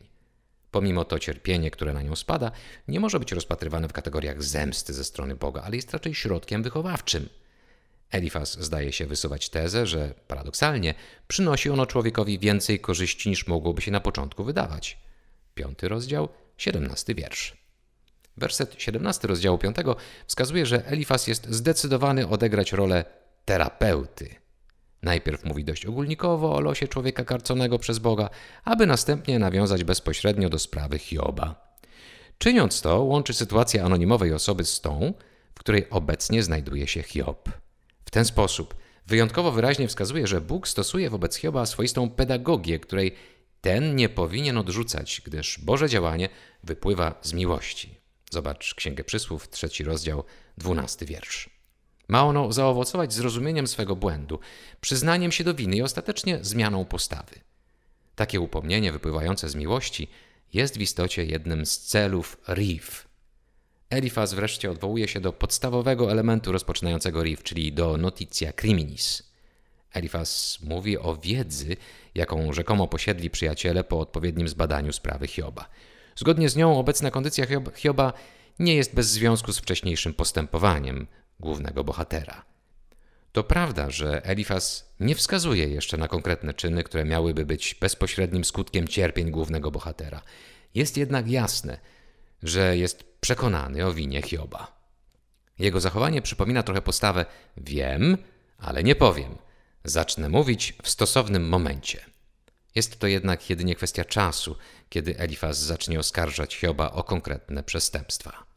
Pomimo to cierpienie, które na nią spada, nie może być rozpatrywane w kategoriach zemsty ze strony Boga, ale jest raczej środkiem wychowawczym. Elifas zdaje się wysuwać tezę, że paradoksalnie przynosi ono człowiekowi więcej korzyści niż mogłoby się na początku wydawać. Piąty rozdział, siedemnasty wiersz. Werset 17 rozdziału 5 wskazuje, że Elifas jest zdecydowany odegrać rolę terapeuty. Najpierw mówi dość ogólnikowo o losie człowieka karconego przez Boga, aby następnie nawiązać bezpośrednio do sprawy Hioba. Czyniąc to, łączy sytuację anonimowej osoby z tą, w której obecnie znajduje się Hiob. W ten sposób wyjątkowo wyraźnie wskazuje, że Bóg stosuje wobec Hioba swoistą pedagogię, której ten nie powinien odrzucać, gdyż Boże działanie wypływa z miłości. Zobacz Księgę Przysłów, trzeci rozdział, dwunasty wiersz. Ma ono zaowocować zrozumieniem swego błędu, przyznaniem się do winy i ostatecznie zmianą postawy. Takie upomnienie wypływające z miłości jest w istocie jednym z celów RIF. Elifas wreszcie odwołuje się do podstawowego elementu rozpoczynającego RIF, czyli do notitia criminis. Elifas mówi o wiedzy, jaką rzekomo posiedli przyjaciele po odpowiednim zbadaniu sprawy Hioba. Zgodnie z nią obecna kondycja Hioba nie jest bez związku z wcześniejszym postępowaniem – głównego bohatera. To prawda, że Elifas nie wskazuje jeszcze na konkretne czyny, które miałyby być bezpośrednim skutkiem cierpień głównego bohatera. Jest jednak jasne, że jest przekonany o winie Hioba. Jego zachowanie przypomina trochę postawę wiem, ale nie powiem. Zacznę mówić w stosownym momencie. Jest to jednak jedynie kwestia czasu, kiedy Elifas zacznie oskarżać Hioba o konkretne przestępstwa.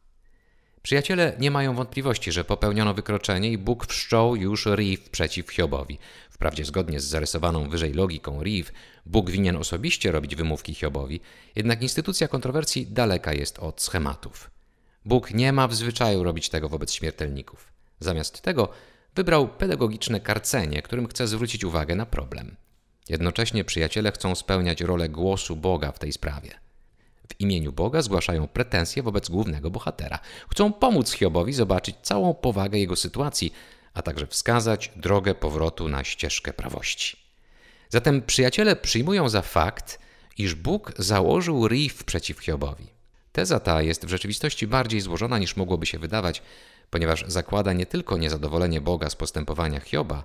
Przyjaciele nie mają wątpliwości, że popełniono wykroczenie i Bóg wszczął już Riv przeciw Hiobowi. Wprawdzie zgodnie z zarysowaną wyżej logiką Riv, Bóg winien osobiście robić wymówki Hiobowi, jednak instytucja kontrowersji daleka jest od schematów. Bóg nie ma w zwyczaju robić tego wobec śmiertelników. Zamiast tego wybrał pedagogiczne karcenie, którym chce zwrócić uwagę na problem. Jednocześnie przyjaciele chcą spełniać rolę głosu Boga w tej sprawie. W imieniu Boga zgłaszają pretensje wobec głównego bohatera. Chcą pomóc Hiobowi zobaczyć całą powagę jego sytuacji, a także wskazać drogę powrotu na ścieżkę prawości. Zatem przyjaciele przyjmują za fakt, iż Bóg założył riff przeciw Hiobowi. Teza ta jest w rzeczywistości bardziej złożona niż mogłoby się wydawać, ponieważ zakłada nie tylko niezadowolenie Boga z postępowania Hioba,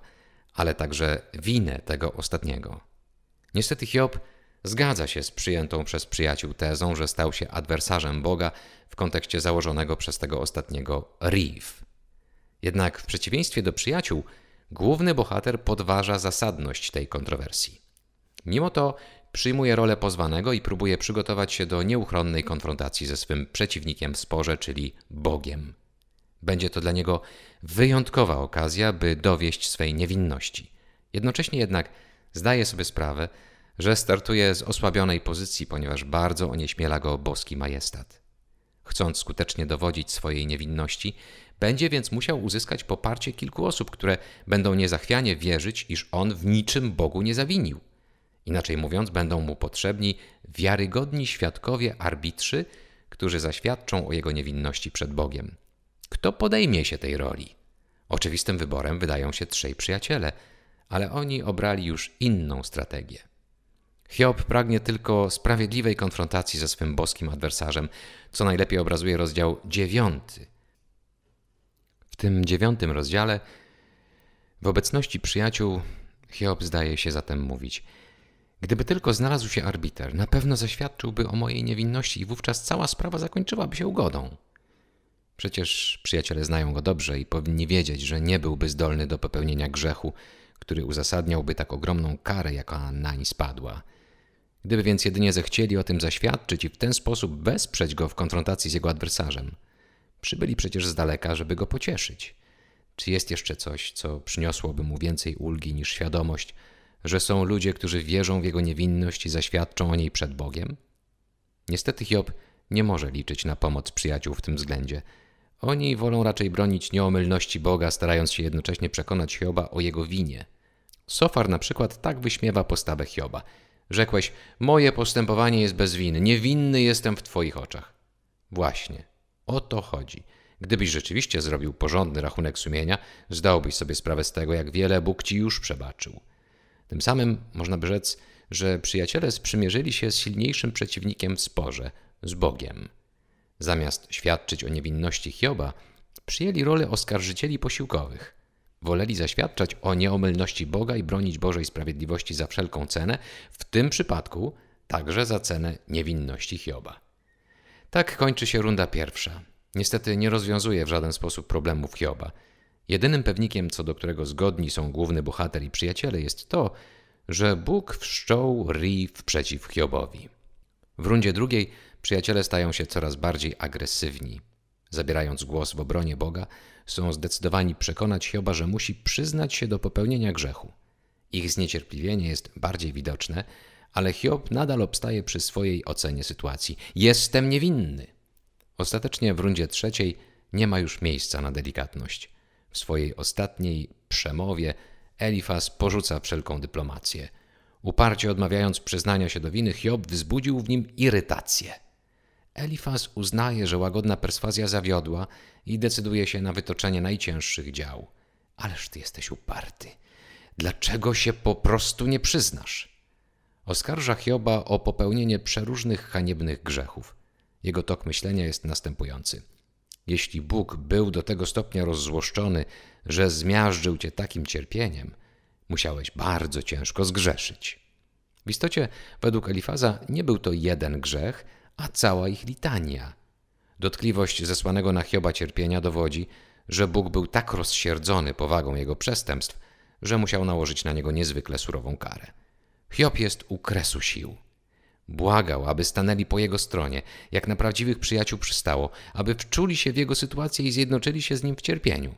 ale także winę tego ostatniego. Niestety Hiob zgadza się z przyjętą przez przyjaciół tezą, że stał się adwersarzem Boga w kontekście założonego przez tego ostatniego Reeve. Jednak w przeciwieństwie do przyjaciół, główny bohater podważa zasadność tej kontrowersji. Mimo to przyjmuje rolę pozwanego i próbuje przygotować się do nieuchronnej konfrontacji ze swym przeciwnikiem w sporze, czyli Bogiem. Będzie to dla niego wyjątkowa okazja, by dowieść swej niewinności. Jednocześnie jednak zdaje sobie sprawę, że startuje z osłabionej pozycji, ponieważ bardzo onieśmiela go boski majestat. Chcąc skutecznie dowodzić swojej niewinności, będzie więc musiał uzyskać poparcie kilku osób, które będą niezachwianie wierzyć, iż on w niczym Bogu nie zawinił. Inaczej mówiąc, będą mu potrzebni wiarygodni świadkowie arbitrzy, którzy zaświadczą o jego niewinności przed Bogiem. Kto podejmie się tej roli? Oczywistym wyborem wydają się trzej przyjaciele, ale oni obrali już inną strategię. Hiob pragnie tylko sprawiedliwej konfrontacji ze swym boskim adwersarzem, co najlepiej obrazuje rozdział dziewiąty. W tym dziewiątym rozdziale w obecności przyjaciół Hiob zdaje się zatem mówić – Gdyby tylko znalazł się arbiter, na pewno zaświadczyłby o mojej niewinności i wówczas cała sprawa zakończyłaby się ugodą. Przecież przyjaciele znają go dobrze i powinni wiedzieć, że nie byłby zdolny do popełnienia grzechu, który uzasadniałby tak ogromną karę, jaka nań spadła – Gdyby więc jedynie zechcieli o tym zaświadczyć i w ten sposób wesprzeć go w konfrontacji z jego adwersarzem, przybyli przecież z daleka, żeby go pocieszyć. Czy jest jeszcze coś, co przyniosłoby mu więcej ulgi niż świadomość, że są ludzie, którzy wierzą w jego niewinność i zaświadczą o niej przed Bogiem? Niestety Hiob nie może liczyć na pomoc przyjaciół w tym względzie. Oni wolą raczej bronić nieomylności Boga, starając się jednocześnie przekonać Hioba o jego winie. Sofar na przykład tak wyśmiewa postawę Hioba – Rzekłeś: Moje postępowanie jest bez winy, niewinny jestem w Twoich oczach. Właśnie, o to chodzi. Gdybyś rzeczywiście zrobił porządny rachunek sumienia, zdałbyś sobie sprawę z tego, jak wiele Bóg ci już przebaczył. Tym samym można by rzec, że przyjaciele sprzymierzyli się z silniejszym przeciwnikiem w sporze z Bogiem. Zamiast świadczyć o niewinności Hioba, przyjęli rolę oskarżycieli posiłkowych. Woleli zaświadczać o nieomylności Boga i bronić Bożej sprawiedliwości za wszelką cenę, w tym przypadku także za cenę niewinności Hioba. Tak kończy się runda pierwsza. Niestety nie rozwiązuje w żaden sposób problemów Hioba. Jedynym pewnikiem, co do którego zgodni są główny bohater i przyjaciele, jest to, że Bóg wszczął riw przeciw Hiobowi. W rundzie drugiej przyjaciele stają się coraz bardziej agresywni zabierając głos w obronie Boga, są zdecydowani przekonać Hioba, że musi przyznać się do popełnienia grzechu. Ich zniecierpliwienie jest bardziej widoczne, ale Hiob nadal obstaje przy swojej ocenie sytuacji. Jestem niewinny. Ostatecznie w rundzie trzeciej nie ma już miejsca na delikatność. W swojej ostatniej przemowie Elifas porzuca wszelką dyplomację. Uparcie odmawiając przyznania się do winy, Hiob wzbudził w nim irytację. Elifaz uznaje, że łagodna perswazja zawiodła i decyduje się na wytoczenie najcięższych dział. Ależ ty jesteś uparty. Dlaczego się po prostu nie przyznasz? Oskarża Hioba o popełnienie przeróżnych haniebnych grzechów. Jego tok myślenia jest następujący. Jeśli Bóg był do tego stopnia rozzłoszczony, że zmiażdżył cię takim cierpieniem, musiałeś bardzo ciężko zgrzeszyć. W istocie, według Elifaza, nie był to jeden grzech – a cała ich litania. Dotkliwość zesłanego na Hioba cierpienia dowodzi, że Bóg był tak rozsierdzony powagą jego przestępstw, że musiał nałożyć na niego niezwykle surową karę. Hiob jest u kresu sił. Błagał, aby stanęli po jego stronie, jak na prawdziwych przyjaciół przystało, aby wczuli się w jego sytuację i zjednoczyli się z nim w cierpieniu.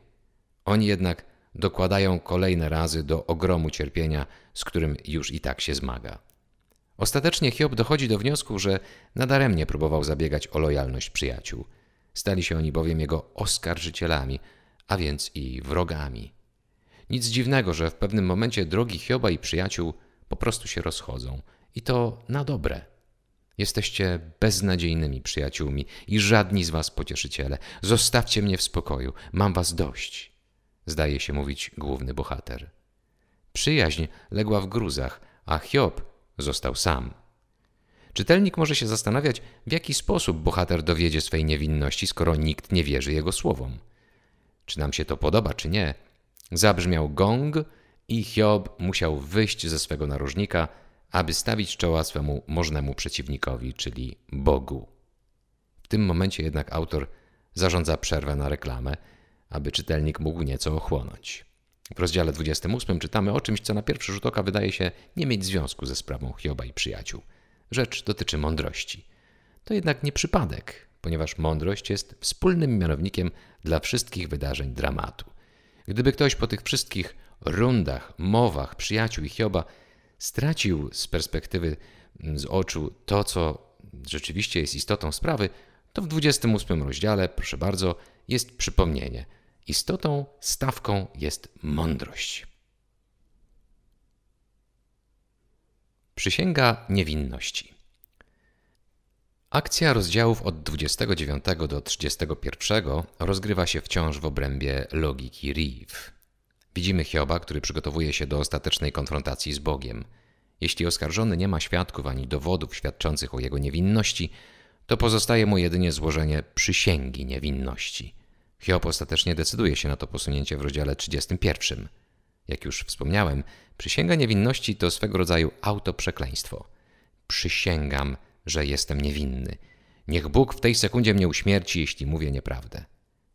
Oni jednak dokładają kolejne razy do ogromu cierpienia, z którym już i tak się zmaga. Ostatecznie Hiob dochodzi do wniosku, że nadaremnie próbował zabiegać o lojalność przyjaciół. Stali się oni bowiem jego oskarżycielami, a więc i wrogami. Nic dziwnego, że w pewnym momencie drogi Hioba i przyjaciół po prostu się rozchodzą. I to na dobre. Jesteście beznadziejnymi przyjaciółmi i żadni z was pocieszyciele. Zostawcie mnie w spokoju, mam was dość, zdaje się mówić główny bohater. Przyjaźń legła w gruzach, a Hiob Został sam. Czytelnik może się zastanawiać, w jaki sposób bohater dowiedzie swej niewinności, skoro nikt nie wierzy jego słowom. Czy nam się to podoba, czy nie? Zabrzmiał gong i Hiob musiał wyjść ze swego narożnika, aby stawić czoła swemu możnemu przeciwnikowi, czyli Bogu. W tym momencie jednak autor zarządza przerwę na reklamę, aby czytelnik mógł nieco ochłonąć. W rozdziale 28 czytamy o czymś, co na pierwszy rzut oka wydaje się nie mieć związku ze sprawą Hioba i przyjaciół. Rzecz dotyczy mądrości. To jednak nie przypadek, ponieważ mądrość jest wspólnym mianownikiem dla wszystkich wydarzeń dramatu. Gdyby ktoś po tych wszystkich rundach, mowach przyjaciół i Hioba stracił z perspektywy, mm, z oczu to, co rzeczywiście jest istotą sprawy, to w 28 rozdziale, proszę bardzo, jest przypomnienie – Istotą stawką jest mądrość. Przysięga niewinności. Akcja rozdziałów od 29 do 31 rozgrywa się wciąż w obrębie logiki Reeve. Widzimy Hioba, który przygotowuje się do ostatecznej konfrontacji z Bogiem. Jeśli oskarżony nie ma świadków ani dowodów świadczących o jego niewinności, to pozostaje mu jedynie złożenie przysięgi niewinności. Hiob ostatecznie decyduje się na to posunięcie w rozdziale 31. Jak już wspomniałem, przysięga niewinności to swego rodzaju autoprzekleństwo. Przysięgam, że jestem niewinny. Niech Bóg w tej sekundzie mnie uśmierci, jeśli mówię nieprawdę.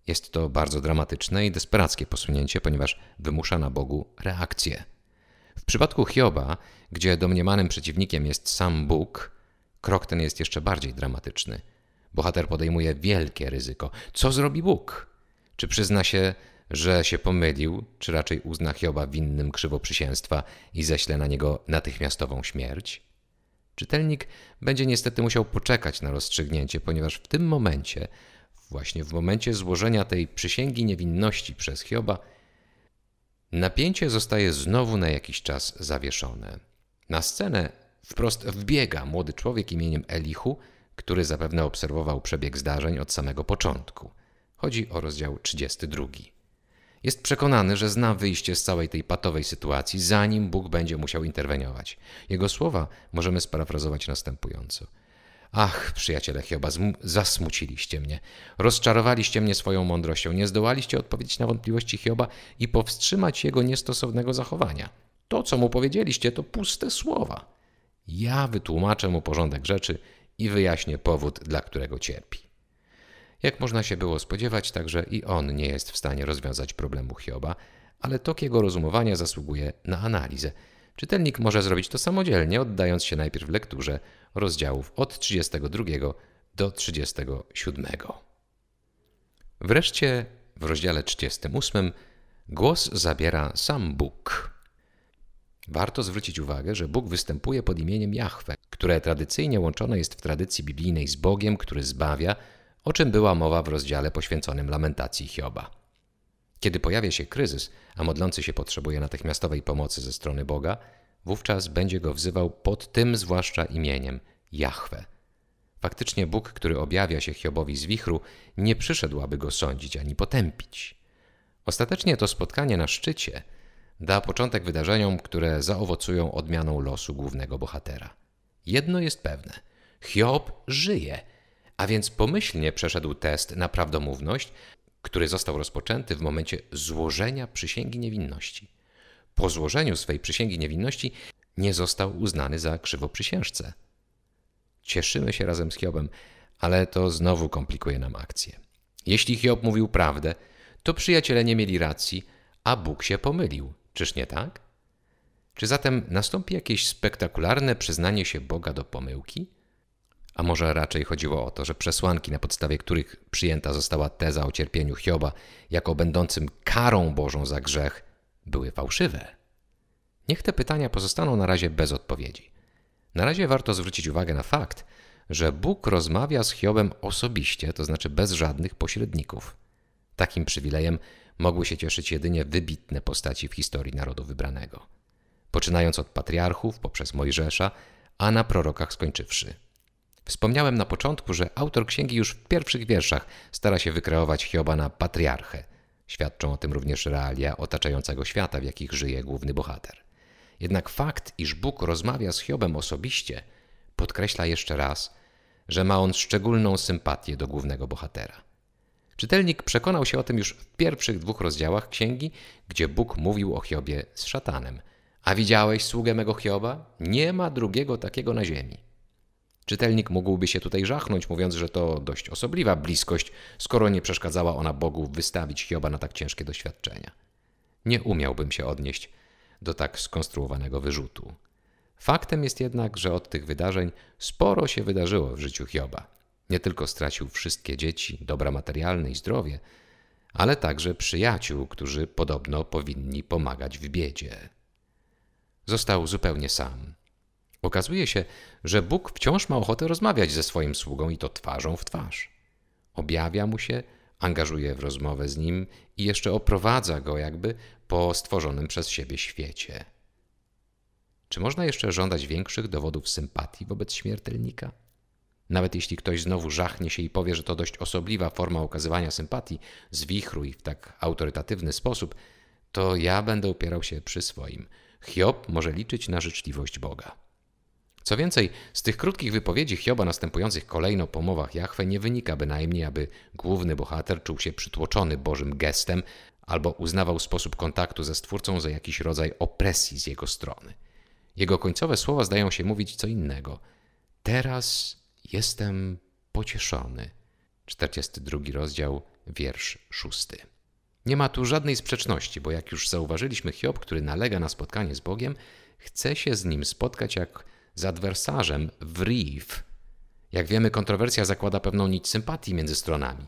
Jest to bardzo dramatyczne i desperackie posunięcie, ponieważ wymusza na Bogu reakcję. W przypadku Hioba, gdzie domniemanym przeciwnikiem jest sam Bóg, krok ten jest jeszcze bardziej dramatyczny. Bohater podejmuje wielkie ryzyko. Co zrobi Bóg? Czy przyzna się, że się pomylił, czy raczej uzna Hioba winnym krzywoprzysięstwa i ześle na niego natychmiastową śmierć? Czytelnik będzie niestety musiał poczekać na rozstrzygnięcie, ponieważ w tym momencie, właśnie w momencie złożenia tej przysięgi niewinności przez Hioba, napięcie zostaje znowu na jakiś czas zawieszone. Na scenę wprost wbiega młody człowiek imieniem Elihu, który zapewne obserwował przebieg zdarzeń od samego początku – Chodzi o rozdział 32. Jest przekonany, że zna wyjście z całej tej patowej sytuacji, zanim Bóg będzie musiał interweniować. Jego słowa możemy sparafrazować następująco. Ach, przyjaciele Hioba, zasmuciliście mnie. Rozczarowaliście mnie swoją mądrością. Nie zdołaliście odpowiedzieć na wątpliwości Hioba i powstrzymać jego niestosownego zachowania. To, co mu powiedzieliście, to puste słowa. Ja wytłumaczę mu porządek rzeczy i wyjaśnię powód, dla którego cierpi. Jak można się było spodziewać, także i on nie jest w stanie rozwiązać problemu Hioba, ale tok jego rozumowania zasługuje na analizę. Czytelnik może zrobić to samodzielnie, oddając się najpierw lekturze rozdziałów od 32 do 37. Wreszcie w rozdziale 38 głos zabiera sam Bóg. Warto zwrócić uwagę, że Bóg występuje pod imieniem Jahwe, które tradycyjnie łączone jest w tradycji biblijnej z Bogiem, który zbawia – o czym była mowa w rozdziale poświęconym lamentacji Hioba. Kiedy pojawia się kryzys, a modlący się potrzebuje natychmiastowej pomocy ze strony Boga, wówczas będzie go wzywał pod tym zwłaszcza imieniem Jahwe. Faktycznie Bóg, który objawia się Hiobowi z wichru, nie przyszedł, aby go sądzić ani potępić. Ostatecznie to spotkanie na szczycie da początek wydarzeniom, które zaowocują odmianą losu głównego bohatera. Jedno jest pewne: Hiob żyje a więc pomyślnie przeszedł test na prawdomówność, który został rozpoczęty w momencie złożenia przysięgi niewinności. Po złożeniu swej przysięgi niewinności nie został uznany za krzywoprzysiężcę. Cieszymy się razem z Hiobem, ale to znowu komplikuje nam akcję. Jeśli Hiob mówił prawdę, to przyjaciele nie mieli racji, a Bóg się pomylił. Czyż nie tak? Czy zatem nastąpi jakieś spektakularne przyznanie się Boga do pomyłki? A może raczej chodziło o to, że przesłanki, na podstawie których przyjęta została teza o cierpieniu Hioba jako będącym karą Bożą za grzech, były fałszywe? Niech te pytania pozostaną na razie bez odpowiedzi. Na razie warto zwrócić uwagę na fakt, że Bóg rozmawia z Hiobem osobiście, to znaczy bez żadnych pośredników. Takim przywilejem mogły się cieszyć jedynie wybitne postaci w historii narodu wybranego, poczynając od patriarchów poprzez Mojżesza, a na prorokach skończywszy. Wspomniałem na początku, że autor księgi już w pierwszych wierszach stara się wykreować Hioba na patriarchę. Świadczą o tym również realia otaczającego świata, w jakich żyje główny bohater. Jednak fakt, iż Bóg rozmawia z Hiobem osobiście, podkreśla jeszcze raz, że ma on szczególną sympatię do głównego bohatera. Czytelnik przekonał się o tym już w pierwszych dwóch rozdziałach księgi, gdzie Bóg mówił o Hiobie z szatanem. A widziałeś sługę mego Hioba? Nie ma drugiego takiego na ziemi. Czytelnik mógłby się tutaj żachnąć, mówiąc, że to dość osobliwa bliskość, skoro nie przeszkadzała ona Bogu wystawić Hioba na tak ciężkie doświadczenia. Nie umiałbym się odnieść do tak skonstruowanego wyrzutu. Faktem jest jednak, że od tych wydarzeń sporo się wydarzyło w życiu Hioba. Nie tylko stracił wszystkie dzieci, dobra materialne i zdrowie, ale także przyjaciół, którzy podobno powinni pomagać w biedzie. Został zupełnie sam Okazuje się, że Bóg wciąż ma ochotę rozmawiać ze swoim sługą i to twarzą w twarz. Objawia mu się, angażuje w rozmowę z nim i jeszcze oprowadza go jakby po stworzonym przez siebie świecie. Czy można jeszcze żądać większych dowodów sympatii wobec śmiertelnika? Nawet jeśli ktoś znowu żachnie się i powie, że to dość osobliwa forma okazywania sympatii, zwichruj w tak autorytatywny sposób, to ja będę upierał się przy swoim. Hiob może liczyć na życzliwość Boga. Co więcej, z tych krótkich wypowiedzi Hioba następujących kolejno po mowach Jahwe nie wynika bynajmniej, aby główny bohater czuł się przytłoczony Bożym gestem albo uznawał sposób kontaktu ze Stwórcą za jakiś rodzaj opresji z jego strony. Jego końcowe słowa zdają się mówić co innego. Teraz jestem pocieszony. 42 rozdział, wiersz 6. Nie ma tu żadnej sprzeczności, bo jak już zauważyliśmy, Hiob, który nalega na spotkanie z Bogiem, chce się z nim spotkać jak z adwersarzem w RIF. Jak wiemy, kontrowersja zakłada pewną nić sympatii między stronami.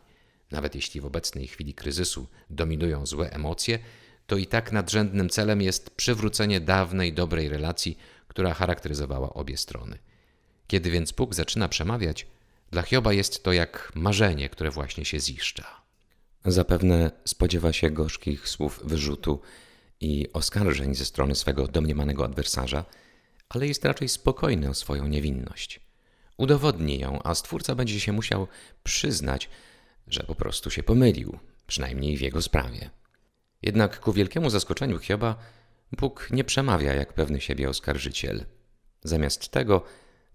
Nawet jeśli w obecnej chwili kryzysu dominują złe emocje, to i tak nadrzędnym celem jest przywrócenie dawnej, dobrej relacji, która charakteryzowała obie strony. Kiedy więc Bóg zaczyna przemawiać, dla Hioba jest to jak marzenie, które właśnie się ziszcza. Zapewne spodziewa się gorzkich słów wyrzutu i oskarżeń ze strony swego domniemanego adwersarza – ale jest raczej spokojny o swoją niewinność. Udowodni ją, a stwórca będzie się musiał przyznać, że po prostu się pomylił, przynajmniej w jego sprawie. Jednak ku wielkiemu zaskoczeniu Hioba, Bóg nie przemawia jak pewny siebie oskarżyciel. Zamiast tego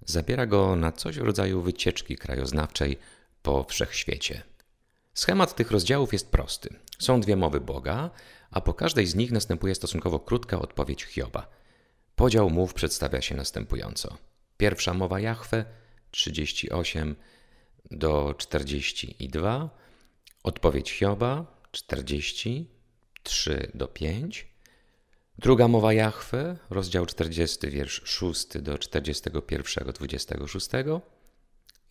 zabiera go na coś w rodzaju wycieczki krajoznawczej po wszechświecie. Schemat tych rozdziałów jest prosty. Są dwie mowy Boga, a po każdej z nich następuje stosunkowo krótka odpowiedź Hioba – Podział mów przedstawia się następująco. Pierwsza mowa Jahwe 38 do 42, odpowiedź Hioba 43 do 5, druga mowa Jahwe, rozdział 40, wiersz 6 do 41, 26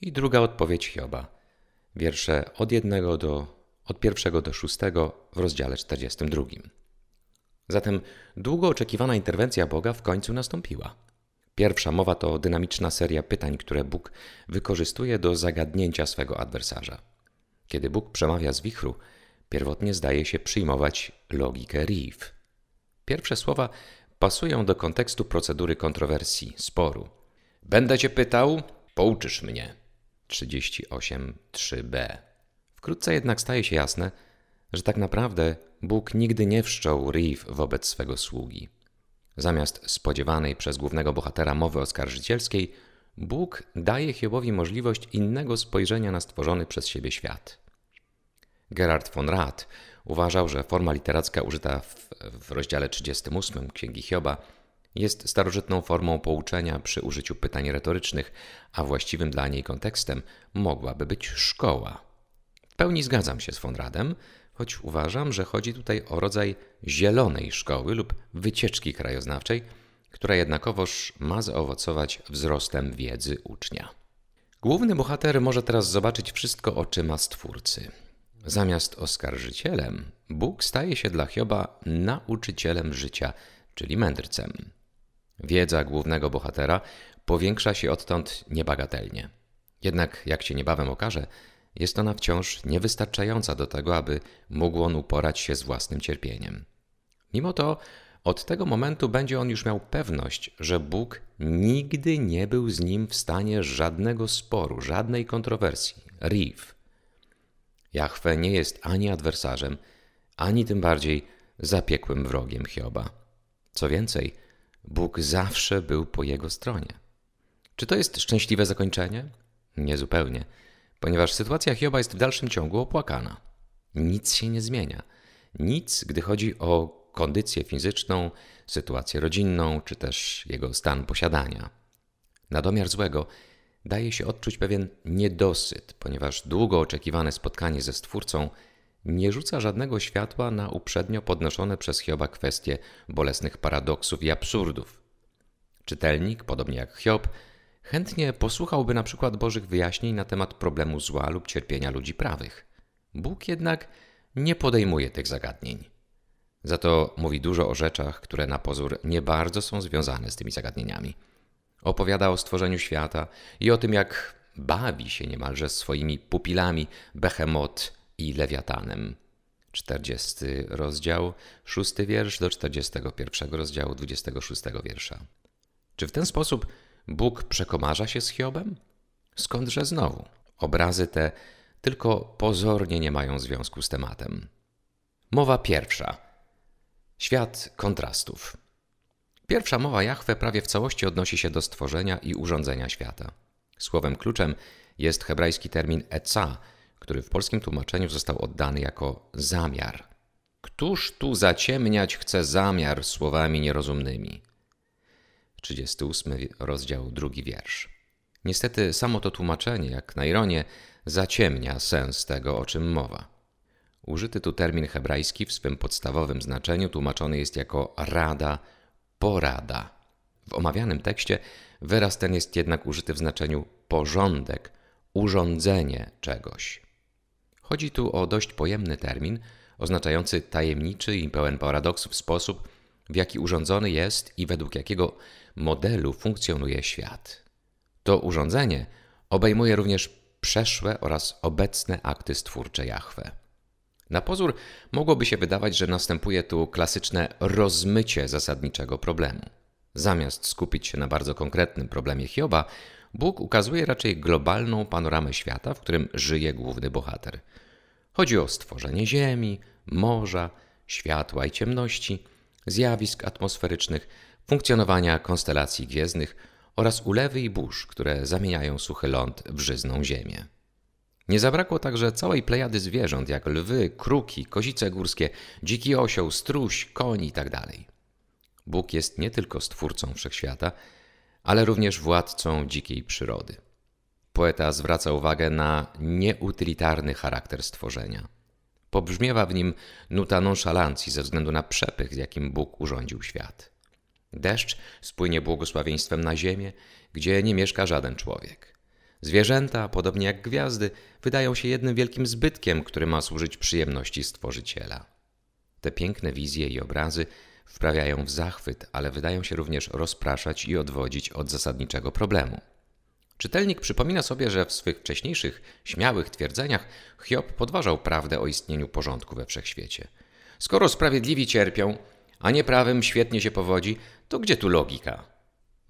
i druga odpowiedź Hioba, wiersze od 1 do, od 1 do 6 w rozdziale 42. Zatem długo oczekiwana interwencja Boga w końcu nastąpiła. Pierwsza mowa to dynamiczna seria pytań, które Bóg wykorzystuje do zagadnięcia swego adwersarza. Kiedy Bóg przemawia z wichru, pierwotnie zdaje się przyjmować logikę Reeve. Pierwsze słowa pasują do kontekstu procedury kontrowersji, sporu. Będę cię pytał, pouczysz mnie. 38.3b. Wkrótce jednak staje się jasne, że tak naprawdę Bóg nigdy nie wszczął riv wobec swego sługi. Zamiast spodziewanej przez głównego bohatera mowy oskarżycielskiej, Bóg daje Hiobowi możliwość innego spojrzenia na stworzony przez siebie świat. Gerard von Rath uważał, że forma literacka użyta w, w rozdziale 38 Księgi Hioba jest starożytną formą pouczenia przy użyciu pytań retorycznych, a właściwym dla niej kontekstem mogłaby być szkoła. W pełni zgadzam się z von Radem, choć uważam, że chodzi tutaj o rodzaj zielonej szkoły lub wycieczki krajoznawczej, która jednakowoż ma zaowocować wzrostem wiedzy ucznia. Główny bohater może teraz zobaczyć wszystko oczyma stwórcy. Zamiast oskarżycielem, Bóg staje się dla Hioba nauczycielem życia, czyli mędrcem. Wiedza głównego bohatera powiększa się odtąd niebagatelnie. Jednak, jak się niebawem okaże, jest ona wciąż niewystarczająca do tego, aby mógł on uporać się z własnym cierpieniem. Mimo to, od tego momentu będzie on już miał pewność, że Bóg nigdy nie był z nim w stanie żadnego sporu, żadnej kontrowersji, riv. Jahwe nie jest ani adwersarzem, ani tym bardziej zapiekłym wrogiem Hioba. Co więcej, Bóg zawsze był po jego stronie. Czy to jest szczęśliwe zakończenie? Niezupełnie. zupełnie ponieważ sytuacja Hioba jest w dalszym ciągu opłakana. Nic się nie zmienia. Nic, gdy chodzi o kondycję fizyczną, sytuację rodzinną czy też jego stan posiadania. Na domiar złego daje się odczuć pewien niedosyt, ponieważ długo oczekiwane spotkanie ze Stwórcą nie rzuca żadnego światła na uprzednio podnoszone przez Hioba kwestie bolesnych paradoksów i absurdów. Czytelnik, podobnie jak Hiob, Chętnie posłuchałby na przykład Bożych wyjaśnień na temat problemu zła lub cierpienia ludzi prawych. Bóg jednak nie podejmuje tych zagadnień. Za to mówi dużo o rzeczach, które na pozór nie bardzo są związane z tymi zagadnieniami. Opowiada o stworzeniu świata i o tym, jak bawi się niemalże swoimi pupilami Behemot i Lewiatanem. 40 rozdział, 6 wiersz do 41 rozdziału, 26 wiersza. Czy w ten sposób Bóg przekomarza się z Hiobem? Skądże znowu? Obrazy te tylko pozornie nie mają związku z tematem. Mowa pierwsza. Świat kontrastów. Pierwsza mowa Jahwe prawie w całości odnosi się do stworzenia i urządzenia świata. Słowem kluczem jest hebrajski termin eca, który w polskim tłumaczeniu został oddany jako zamiar. Któż tu zaciemniać chce zamiar słowami nierozumnymi? 38 rozdział, drugi wiersz. Niestety samo to tłumaczenie, jak na ironię, zaciemnia sens tego, o czym mowa. Użyty tu termin hebrajski w swym podstawowym znaczeniu tłumaczony jest jako rada, porada. W omawianym tekście wyraz ten jest jednak użyty w znaczeniu porządek, urządzenie czegoś. Chodzi tu o dość pojemny termin, oznaczający tajemniczy i pełen paradoksów sposób, w jaki urządzony jest i według jakiego modelu funkcjonuje świat. To urządzenie obejmuje również przeszłe oraz obecne akty stwórcze Jahwe. Na pozór mogłoby się wydawać, że następuje tu klasyczne rozmycie zasadniczego problemu. Zamiast skupić się na bardzo konkretnym problemie Hioba, Bóg ukazuje raczej globalną panoramę świata, w którym żyje główny bohater. Chodzi o stworzenie ziemi, morza, światła i ciemności, zjawisk atmosferycznych, funkcjonowania konstelacji gwiezdnych oraz ulewy i burz, które zamieniają suchy ląd w żyzną ziemię. Nie zabrakło także całej plejady zwierząt jak lwy, kruki, kozice górskie, dziki osioł, struś, koń itd. Tak Bóg jest nie tylko stwórcą wszechświata, ale również władcą dzikiej przyrody. Poeta zwraca uwagę na nieutylitarny charakter stworzenia. Pobrzmiewa w nim nuta nonszalancji ze względu na przepych, z jakim Bóg urządził świat. Deszcz spłynie błogosławieństwem na ziemię, gdzie nie mieszka żaden człowiek. Zwierzęta, podobnie jak gwiazdy, wydają się jednym wielkim zbytkiem, który ma służyć przyjemności Stworzyciela. Te piękne wizje i obrazy wprawiają w zachwyt, ale wydają się również rozpraszać i odwodzić od zasadniczego problemu. Czytelnik przypomina sobie, że w swych wcześniejszych, śmiałych twierdzeniach Hiob podważał prawdę o istnieniu porządku we wszechświecie. Skoro sprawiedliwi cierpią, a nieprawym świetnie się powodzi, to gdzie tu logika?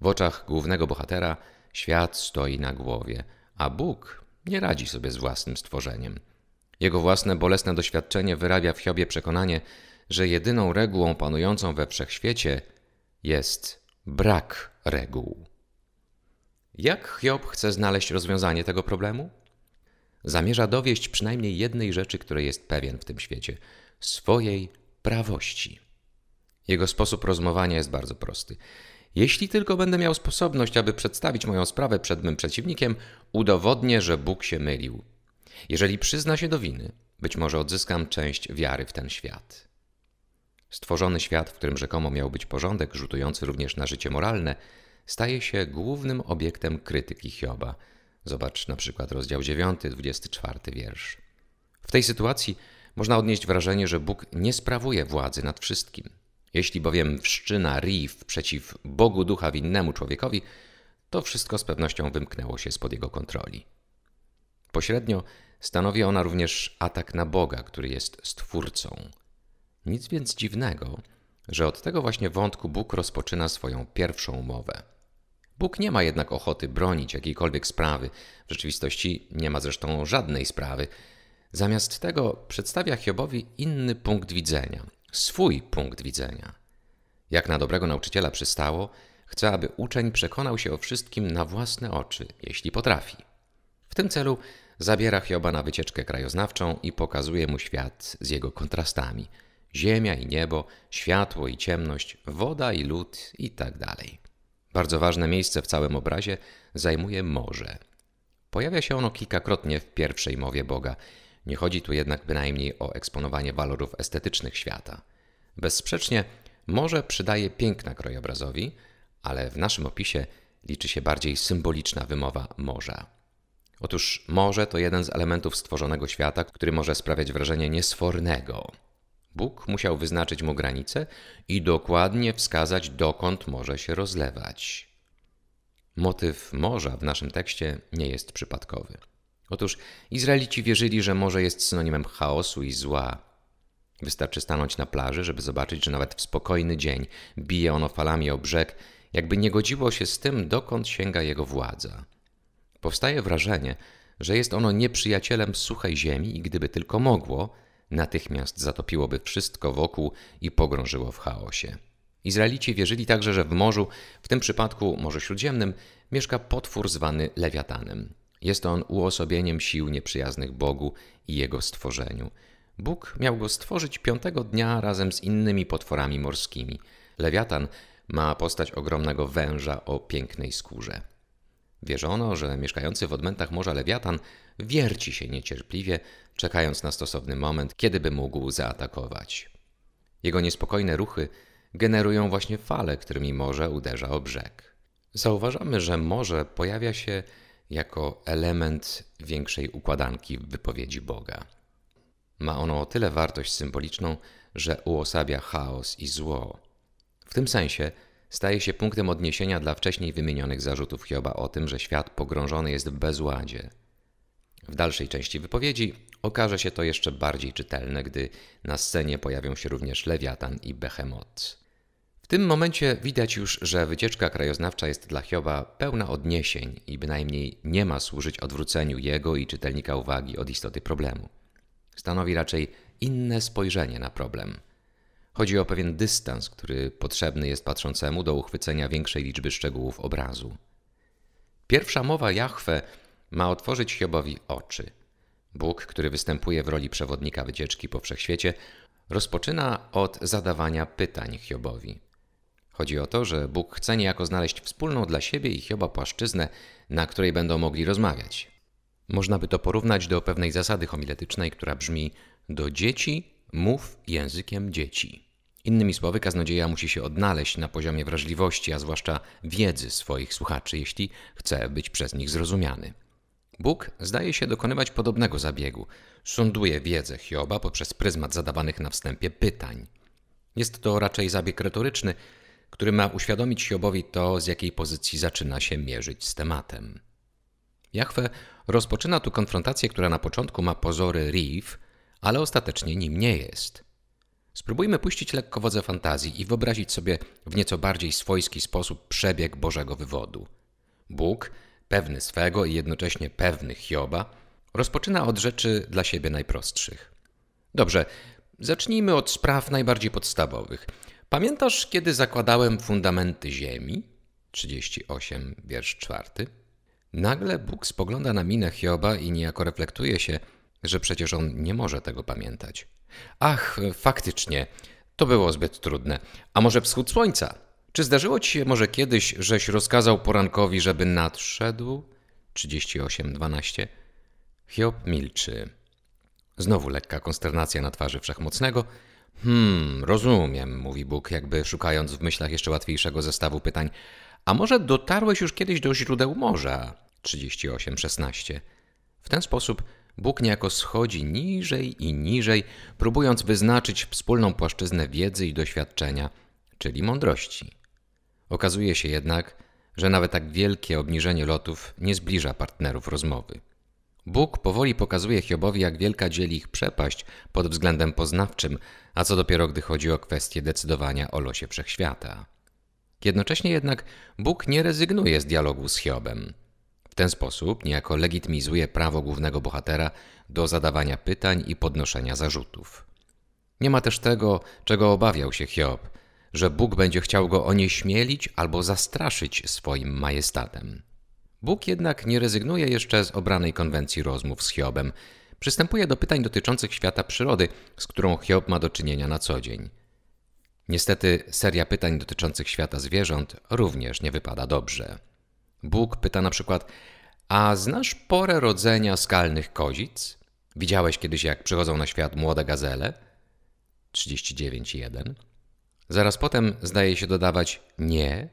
W oczach głównego bohatera świat stoi na głowie, a Bóg nie radzi sobie z własnym stworzeniem. Jego własne bolesne doświadczenie wyrabia w Hiobie przekonanie, że jedyną regułą panującą we wszechświecie jest brak reguł. Jak Hiob chce znaleźć rozwiązanie tego problemu? Zamierza dowieść przynajmniej jednej rzeczy, której jest pewien w tym świecie swojej prawości. Jego sposób rozmowania jest bardzo prosty. Jeśli tylko będę miał sposobność, aby przedstawić moją sprawę przed mym przeciwnikiem, udowodnię, że Bóg się mylił. Jeżeli przyzna się do winy, być może odzyskam część wiary w ten świat. Stworzony świat, w którym rzekomo miał być porządek, rzutujący również na życie moralne, staje się głównym obiektem krytyki Hioba. Zobacz na przykład rozdział 9, 24 wiersz. W tej sytuacji można odnieść wrażenie, że Bóg nie sprawuje władzy nad wszystkim. Jeśli bowiem wszczyna Riff przeciw Bogu ducha winnemu człowiekowi, to wszystko z pewnością wymknęło się spod jego kontroli. Pośrednio stanowi ona również atak na Boga, który jest stwórcą. Nic więc dziwnego, że od tego właśnie wątku Bóg rozpoczyna swoją pierwszą mowę. Bóg nie ma jednak ochoty bronić jakiejkolwiek sprawy, w rzeczywistości nie ma zresztą żadnej sprawy. Zamiast tego przedstawia Hiobowi inny punkt widzenia, swój punkt widzenia. Jak na dobrego nauczyciela przystało, chce, aby uczeń przekonał się o wszystkim na własne oczy, jeśli potrafi. W tym celu zabiera Hioba na wycieczkę krajoznawczą i pokazuje mu świat z jego kontrastami: ziemia i niebo, światło i ciemność, woda i lód itd. Tak Bardzo ważne miejsce w całym obrazie zajmuje morze. Pojawia się ono kilkakrotnie w pierwszej mowie Boga nie chodzi tu jednak bynajmniej o eksponowanie walorów estetycznych świata. Bezsprzecznie morze przydaje piękna krajobrazowi, ale w naszym opisie liczy się bardziej symboliczna wymowa morza. Otóż morze to jeden z elementów stworzonego świata, który może sprawiać wrażenie niesfornego. Bóg musiał wyznaczyć mu granice i dokładnie wskazać, dokąd może się rozlewać. Motyw morza w naszym tekście nie jest przypadkowy. Otóż Izraelici wierzyli, że morze jest synonimem chaosu i zła. Wystarczy stanąć na plaży, żeby zobaczyć, że nawet w spokojny dzień bije ono falami o brzeg, jakby nie godziło się z tym, dokąd sięga jego władza. Powstaje wrażenie, że jest ono nieprzyjacielem suchej ziemi i gdyby tylko mogło, natychmiast zatopiłoby wszystko wokół i pogrążyło w chaosie. Izraelici wierzyli także, że w morzu, w tym przypadku Morzu Śródziemnym, mieszka potwór zwany lewiatanem. Jest on uosobieniem sił nieprzyjaznych Bogu i jego stworzeniu. Bóg miał go stworzyć piątego dnia razem z innymi potworami morskimi. Lewiatan ma postać ogromnego węża o pięknej skórze. Wierzono, że mieszkający w odmętach morza lewiatan wierci się niecierpliwie, czekając na stosowny moment, kiedyby mógł zaatakować. Jego niespokojne ruchy generują właśnie fale, którymi morze uderza o brzeg. Zauważamy, że morze pojawia się jako element większej układanki w wypowiedzi Boga. Ma ono o tyle wartość symboliczną, że uosabia chaos i zło. W tym sensie staje się punktem odniesienia dla wcześniej wymienionych zarzutów Hioba o tym, że świat pogrążony jest w bezładzie. W dalszej części wypowiedzi okaże się to jeszcze bardziej czytelne, gdy na scenie pojawią się również Lewiatan i Behemoth. W tym momencie widać już, że wycieczka krajoznawcza jest dla Hioba pełna odniesień i bynajmniej nie ma służyć odwróceniu jego i czytelnika uwagi od istoty problemu. Stanowi raczej inne spojrzenie na problem. Chodzi o pewien dystans, który potrzebny jest patrzącemu do uchwycenia większej liczby szczegółów obrazu. Pierwsza mowa Jahwe ma otworzyć Hiobowi oczy. Bóg, który występuje w roli przewodnika wycieczki po wszechświecie, rozpoczyna od zadawania pytań Hiobowi. Chodzi o to, że Bóg chce niejako znaleźć wspólną dla siebie i Hioba płaszczyznę, na której będą mogli rozmawiać. Można by to porównać do pewnej zasady homiletycznej, która brzmi: Do dzieci mów językiem dzieci. Innymi słowy, kaznodzieja musi się odnaleźć na poziomie wrażliwości, a zwłaszcza wiedzy swoich słuchaczy, jeśli chce być przez nich zrozumiany. Bóg zdaje się dokonywać podobnego zabiegu. Sąduje wiedzę Hioba poprzez pryzmat zadawanych na wstępie pytań. Jest to raczej zabieg retoryczny, który ma uświadomić Hiobowi to, z jakiej pozycji zaczyna się mierzyć z tematem. Jachwę rozpoczyna tu konfrontację, która na początku ma pozory riff, ale ostatecznie nim nie jest. Spróbujmy puścić lekko wodze fantazji i wyobrazić sobie w nieco bardziej swojski sposób przebieg Bożego wywodu. Bóg, pewny swego i jednocześnie pewny Hioba, rozpoczyna od rzeczy dla siebie najprostszych. Dobrze, zacznijmy od spraw najbardziej podstawowych. Pamiętasz, kiedy zakładałem fundamenty ziemi? 38, wiersz 4. Nagle Bóg spogląda na minę Hioba i niejako reflektuje się, że przecież on nie może tego pamiętać. Ach, faktycznie, to było zbyt trudne. A może wschód słońca? Czy zdarzyło ci się może kiedyś, żeś rozkazał porankowi, żeby nadszedł? 38:12. Hiob milczy. Znowu lekka konsternacja na twarzy wszechmocnego – Hmm, rozumiem, mówi Bóg, jakby szukając w myślach jeszcze łatwiejszego zestawu pytań. A może dotarłeś już kiedyś do źródeł morza? 38:16. W ten sposób Bóg niejako schodzi niżej i niżej, próbując wyznaczyć wspólną płaszczyznę wiedzy i doświadczenia, czyli mądrości. Okazuje się jednak, że nawet tak wielkie obniżenie lotów nie zbliża partnerów rozmowy. Bóg powoli pokazuje Hiobowi, jak wielka dzieli ich przepaść pod względem poznawczym, a co dopiero gdy chodzi o kwestię decydowania o losie wszechświata. Jednocześnie jednak Bóg nie rezygnuje z dialogu z Hiobem. W ten sposób niejako legitymizuje prawo głównego bohatera do zadawania pytań i podnoszenia zarzutów. Nie ma też tego, czego obawiał się Hiob, że Bóg będzie chciał go onieśmielić albo zastraszyć swoim majestatem. Bóg jednak nie rezygnuje jeszcze z obranej konwencji rozmów z Hiobem. Przystępuje do pytań dotyczących świata przyrody, z którą Hiob ma do czynienia na co dzień. Niestety seria pytań dotyczących świata zwierząt również nie wypada dobrze. Bóg pyta na przykład: A znasz porę rodzenia skalnych kozic? Widziałeś kiedyś, jak przychodzą na świat młode gazele? 39.1. Zaraz potem zdaje się dodawać: Nie,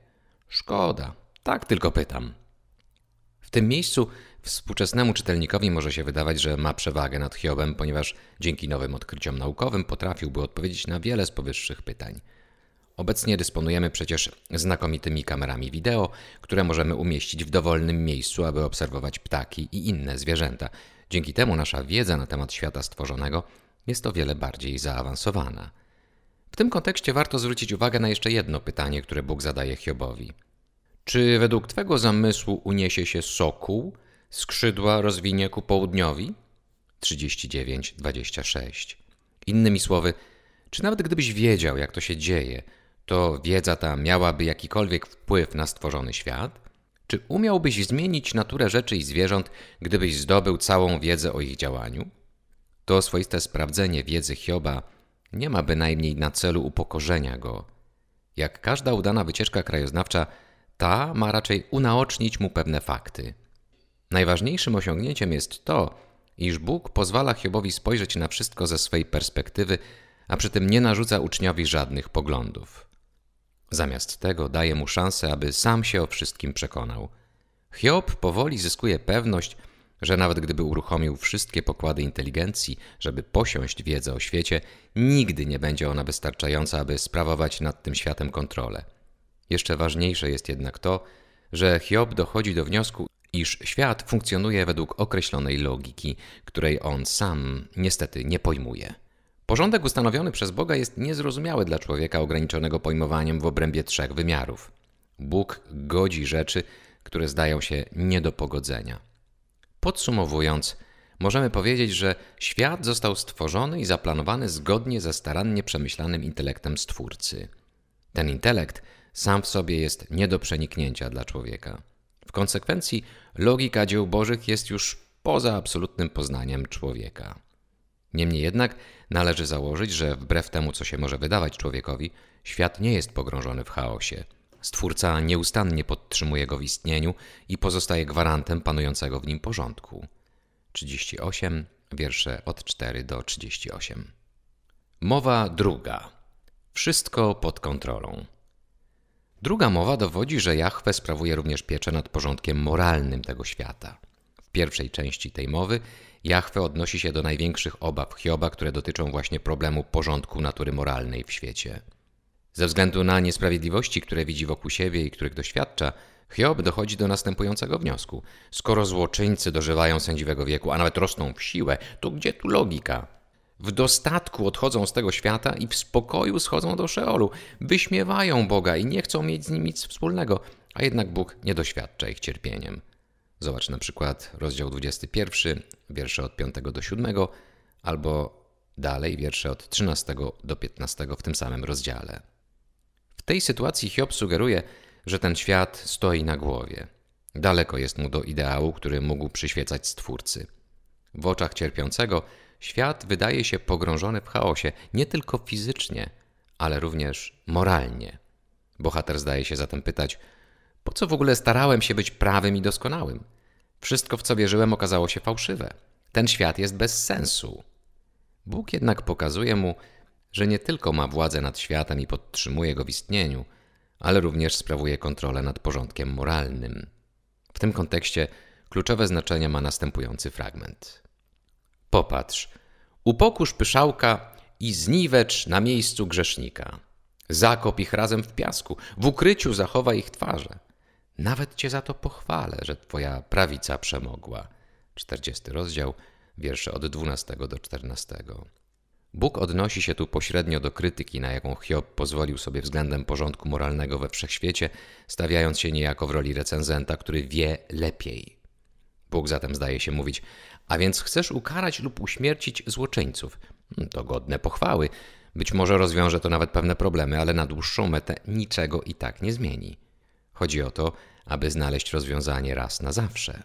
szkoda, tak tylko pytam. W tym miejscu współczesnemu czytelnikowi może się wydawać, że ma przewagę nad Hiobem, ponieważ dzięki nowym odkryciom naukowym potrafiłby odpowiedzieć na wiele z powyższych pytań. Obecnie dysponujemy przecież znakomitymi kamerami wideo, które możemy umieścić w dowolnym miejscu, aby obserwować ptaki i inne zwierzęta. Dzięki temu nasza wiedza na temat świata stworzonego jest o wiele bardziej zaawansowana. W tym kontekście warto zwrócić uwagę na jeszcze jedno pytanie, które Bóg zadaje Hiobowi. Czy według Twego zamysłu uniesie się sokół, skrzydła rozwinie ku południowi? 39-26 Innymi słowy, czy nawet gdybyś wiedział, jak to się dzieje, to wiedza ta miałaby jakikolwiek wpływ na stworzony świat? Czy umiałbyś zmienić naturę rzeczy i zwierząt, gdybyś zdobył całą wiedzę o ich działaniu? To swoiste sprawdzenie wiedzy Hioba nie ma bynajmniej na celu upokorzenia go. Jak każda udana wycieczka krajoznawcza, ta ma raczej unaocznić mu pewne fakty. Najważniejszym osiągnięciem jest to, iż Bóg pozwala Hiobowi spojrzeć na wszystko ze swej perspektywy, a przy tym nie narzuca uczniowi żadnych poglądów. Zamiast tego daje mu szansę, aby sam się o wszystkim przekonał. Hiob powoli zyskuje pewność, że nawet gdyby uruchomił wszystkie pokłady inteligencji, żeby posiąść wiedzę o świecie, nigdy nie będzie ona wystarczająca, aby sprawować nad tym światem kontrolę. Jeszcze ważniejsze jest jednak to, że Hiob dochodzi do wniosku, iż świat funkcjonuje według określonej logiki, której on sam niestety nie pojmuje. Porządek ustanowiony przez Boga jest niezrozumiały dla człowieka ograniczonego pojmowaniem w obrębie trzech wymiarów. Bóg godzi rzeczy, które zdają się nie do pogodzenia. Podsumowując, możemy powiedzieć, że świat został stworzony i zaplanowany zgodnie ze starannie przemyślanym intelektem Stwórcy. Ten intelekt sam w sobie jest nie do przeniknięcia dla człowieka. W konsekwencji logika dzieł bożych jest już poza absolutnym poznaniem człowieka. Niemniej jednak należy założyć, że wbrew temu, co się może wydawać człowiekowi, świat nie jest pogrążony w chaosie. Stwórca nieustannie podtrzymuje go w istnieniu i pozostaje gwarantem panującego w nim porządku. 38, wiersze od 4 do 38. Mowa druga. Wszystko pod kontrolą. Druga mowa dowodzi, że Jahwe sprawuje również pieczę nad porządkiem moralnym tego świata. W pierwszej części tej mowy Jahwe odnosi się do największych obaw Hioba, które dotyczą właśnie problemu porządku natury moralnej w świecie. Ze względu na niesprawiedliwości, które widzi wokół siebie i których doświadcza, Hiob dochodzi do następującego wniosku. Skoro złoczyńcy dożywają sędziwego wieku, a nawet rosną w siłę, to gdzie tu logika? w dostatku odchodzą z tego świata i w spokoju schodzą do Szeolu. Wyśmiewają Boga i nie chcą mieć z nim nic wspólnego, a jednak Bóg nie doświadcza ich cierpieniem. Zobacz na przykład rozdział 21, wiersze od 5 do 7, albo dalej wiersze od 13 do 15 w tym samym rozdziale. W tej sytuacji Hiob sugeruje, że ten świat stoi na głowie. Daleko jest mu do ideału, który mógł przyświecać Stwórcy. W oczach cierpiącego – Świat wydaje się pogrążony w chaosie, nie tylko fizycznie, ale również moralnie. Bohater zdaje się zatem pytać, po co w ogóle starałem się być prawym i doskonałym? Wszystko, w co wierzyłem, okazało się fałszywe. Ten świat jest bez sensu. Bóg jednak pokazuje mu, że nie tylko ma władzę nad światem i podtrzymuje go w istnieniu, ale również sprawuje kontrolę nad porządkiem moralnym. W tym kontekście kluczowe znaczenie ma następujący fragment. Popatrz, upokórz pyszałka i zniwecz na miejscu grzesznika. Zakop ich razem w piasku, w ukryciu zachowa ich twarze. Nawet cię za to pochwalę, że twoja prawica przemogła. 40 rozdział, wiersze od 12 do 14. Bóg odnosi się tu pośrednio do krytyki, na jaką Hiob pozwolił sobie względem porządku moralnego we wszechświecie, stawiając się niejako w roli recenzenta, który wie lepiej. Bóg zatem zdaje się mówić, a więc chcesz ukarać lub uśmiercić złoczyńców. To godne pochwały. Być może rozwiąże to nawet pewne problemy, ale na dłuższą metę niczego i tak nie zmieni. Chodzi o to, aby znaleźć rozwiązanie raz na zawsze.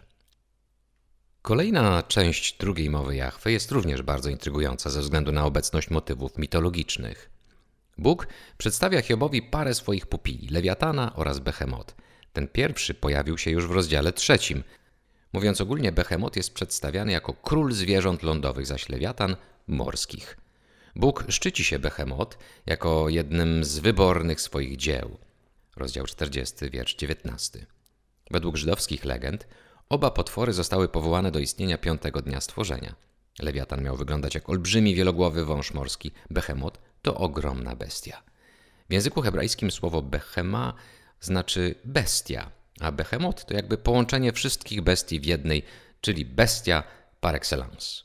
Kolejna część drugiej mowy Jachwy jest również bardzo intrygująca ze względu na obecność motywów mitologicznych. Bóg przedstawia Hiobowi parę swoich pupili, Lewiatana oraz Behemot. Ten pierwszy pojawił się już w rozdziale trzecim – Mówiąc ogólnie, behemot jest przedstawiany jako król zwierząt lądowych, zaś lewiatan morskich. Bóg szczyci się behemot jako jednym z wybornych swoich dzieł. Rozdział 40, wiersz 19. Według żydowskich legend oba potwory zostały powołane do istnienia piątego dnia stworzenia. Lewiatan miał wyglądać jak olbrzymi wielogłowy wąż morski, behemot to ogromna bestia. W języku hebrajskim słowo behema znaczy bestia, a Behemoth to jakby połączenie wszystkich bestii w jednej, czyli bestia par excellence.